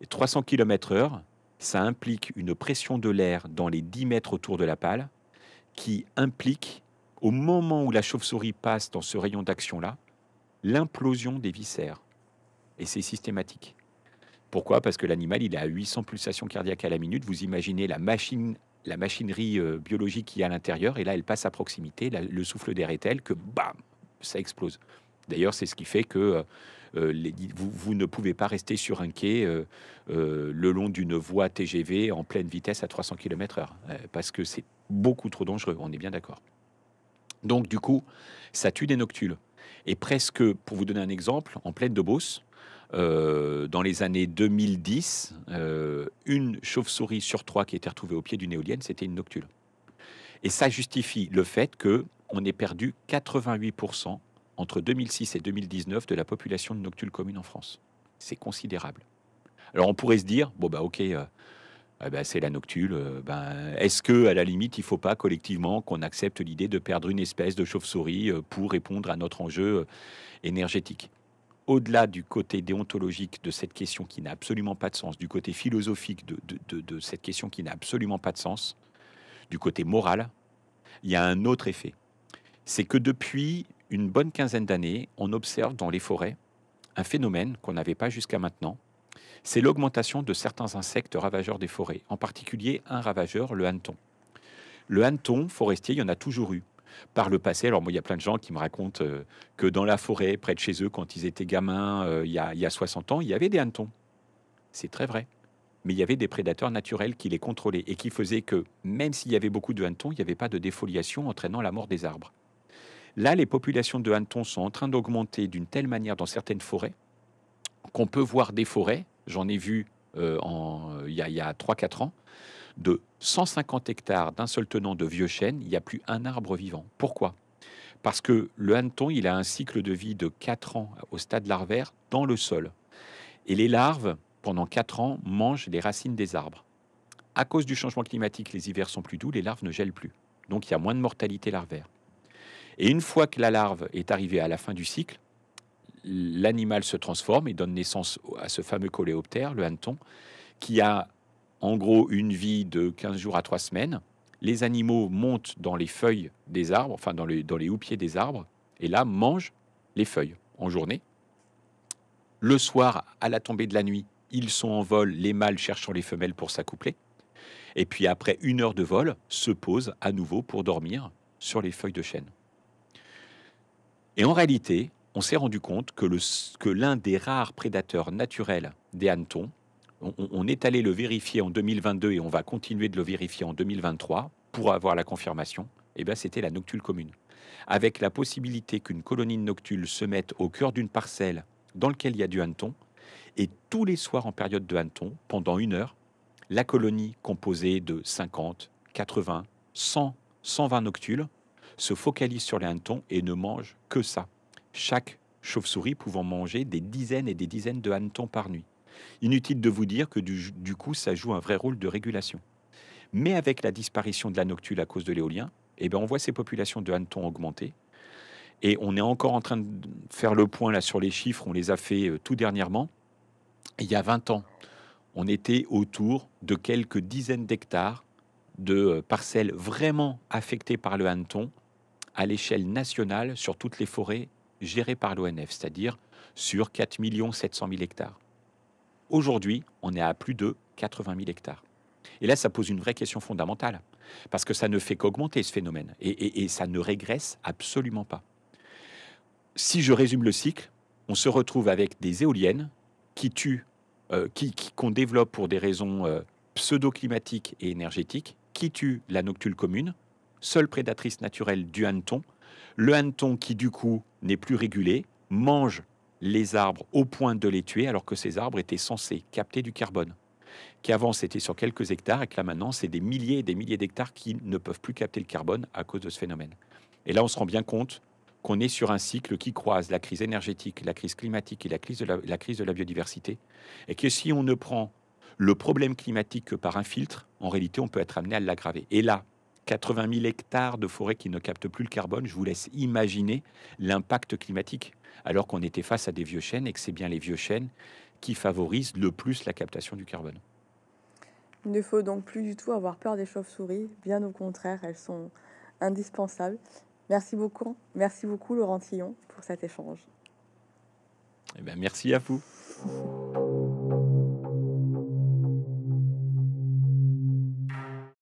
[SPEAKER 2] Et 300 km/h, ça implique une pression de l'air dans les 10 mètres autour de la pâle qui implique, au moment où la chauve-souris passe dans ce rayon d'action-là, l'implosion des viscères. Et c'est systématique. Pourquoi Parce que l'animal, il a 800 pulsations cardiaques à la minute. Vous imaginez la machine, la machinerie euh, biologique qui est à l'intérieur, et là, elle passe à proximité. le souffle d'air est tel que, bam, ça explose. D'ailleurs, c'est ce qui fait que euh, euh, vous, ne pouvez pas rester sur un quai euh, le long d'une voie TGV en pleine vitesse à 300 km/h, parce que c'est beaucoup trop dangereux, on est bien d'accord. Donc du coup, ça tue des noctules. Et presque, pour vous donner un exemple, en pleine de dans les années 2010, une chauve-souris sur trois qui était retrouvée au pied d'une éolienne, c'était une noctule. Et ça justifie le fait que on ait perdu 88% entre 2006 et 2019 de la population de Noctules communes en France. C'est considérable. Alors on pourrait se dire, bon bah ok, euh, eh ben, c'est la noctule, euh, ben, est-ce que à la limite il ne faut pas collectivement qu'on accepte l'idée de perdre une espèce de chauve-souris euh, pour répondre à notre enjeu énergétique au-delà du côté déontologique de cette question qui n'a absolument pas de sens, du côté philosophique de, de cette question qui n'a absolument pas de sens, du côté moral, il y a un autre effet c'est que depuis une bonne quinzaine d'années, on observe dans les forêts un phénomène qu'on n'avait pas jusqu'à maintenant. C'est l'augmentation de certains insectes ravageurs des forêts, en particulier un ravageur, le hanneton. Le hanneton forestier, il y en a toujours eu. Par le passé, alors moi, il y a plein de gens qui me racontent euh, que dans la forêt, près de chez eux, quand ils étaient gamins, euh, il, y a, il y a 60 ans, il y avait des hannetons. C'est très vrai. Mais il y avait des prédateurs naturels qui les contrôlaient et qui faisaient que, même s'il y avait beaucoup de hannetons, il n'y avait pas de défoliation entraînant la mort des arbres. Là, les populations de hannetons sont en train d'augmenter d'une telle manière dans certaines forêts qu'on peut voir des forêts, j'en ai vu euh, il y a, 3-4 ans, de 150 hectares d'un seul tenant de vieux chênes, il n'y a plus un arbre vivant. Pourquoi Parce que le hanneton, il a un cycle de vie de 4 ans au stade larvaire dans le sol. Et les larves, pendant 4 ans, mangent les racines des arbres. À cause du changement climatique, les hivers sont plus doux, les larves ne gèlent plus. Donc il y a moins de mortalité larvaire. Et une fois que la larve est arrivée à la fin du cycle, l'animal se transforme et donne naissance à ce fameux coléoptère, le hanneton, qui a en gros une vie de 15 jours à 3 semaines. Les animaux montent dans les feuilles des arbres, enfin dans dans les houppiers des arbres, et là mangent les feuilles en journée. Le soir, à la tombée de la nuit, ils sont en vol, les mâles cherchant les femelles pour s'accoupler. Et puis après une heure de vol, se posent à nouveau pour dormir sur les feuilles de chêne. Et en réalité, on s'est rendu compte que, l'un des rares prédateurs naturels des hannetons, on, est allé le vérifier en 2022 et on va continuer de le vérifier en 2023 pour avoir la confirmation, et eh bien c'était la noctule commune. Avec la possibilité qu'une colonie de noctules se mette au cœur d'une parcelle dans laquelle il y a du hanneton, et tous les soirs en période de hanneton, pendant une heure, la colonie composée de 50, 80, 100, 120 noctules se focalise sur les hannetons et ne mange que ça. Chaque chauve-souris pouvant manger des dizaines et des dizaines de hannetons par nuit. Inutile de vous dire que du, coup, ça joue un vrai rôle de régulation. Mais avec la disparition de la noctule à cause de l'éolien, eh bien, on voit ces populations de hannetons augmenter. Et on est encore en train de faire le point là sur les chiffres, on les a fait euh, tout dernièrement. il y a 20 ans, on était autour de quelques dizaines d'hectares de euh, parcelles vraiment affectées par le hanneton à l'échelle nationale sur toutes les forêts gérées par l'ONF, c'est-à-dire sur 4 700 000 hectares. Aujourd'hui, on est à plus de 80 000 hectares. Et là, ça pose une vraie question fondamentale, parce que ça ne fait qu'augmenter ce phénomène, et, ça ne régresse absolument pas. Si je résume le cycle, on se retrouve avec des éoliennes qui tuent, euh, qu'on qui, développe pour des raisons euh, pseudo-climatiques et énergétiques, qui tuent la noctule commune, seule prédatrice naturelle du hanneton. Le hanneton qui du coup n'est plus régulé mange les arbres au point de les tuer alors que ces arbres étaient censés capter du carbone qui avant c'était sur quelques hectares et que là maintenant c'est des milliers et des milliers d'hectares qui ne peuvent plus capter le carbone à cause de ce phénomène. Et là on se rend bien compte qu'on est sur un cycle qui croise la crise énergétique, la crise climatique et la crise de la crise de la biodiversité. Et que si on ne prend le problème climatique que par un filtre, en réalité on peut être amené à l'aggraver. Et là, 80 000 hectares de forêts qui ne captent plus le carbone, je vous laisse imaginer l'impact climatique, alors qu'on était face à des vieux chênes et que c'est bien les vieux chênes qui favorisent le plus la captation du carbone.
[SPEAKER 1] Il ne faut donc plus du tout avoir peur des chauves-souris, bien au contraire, elles sont indispensables. Merci beaucoup, merci beaucoup Laurent Tillon pour cet échange.
[SPEAKER 2] Eh bien, merci à vous.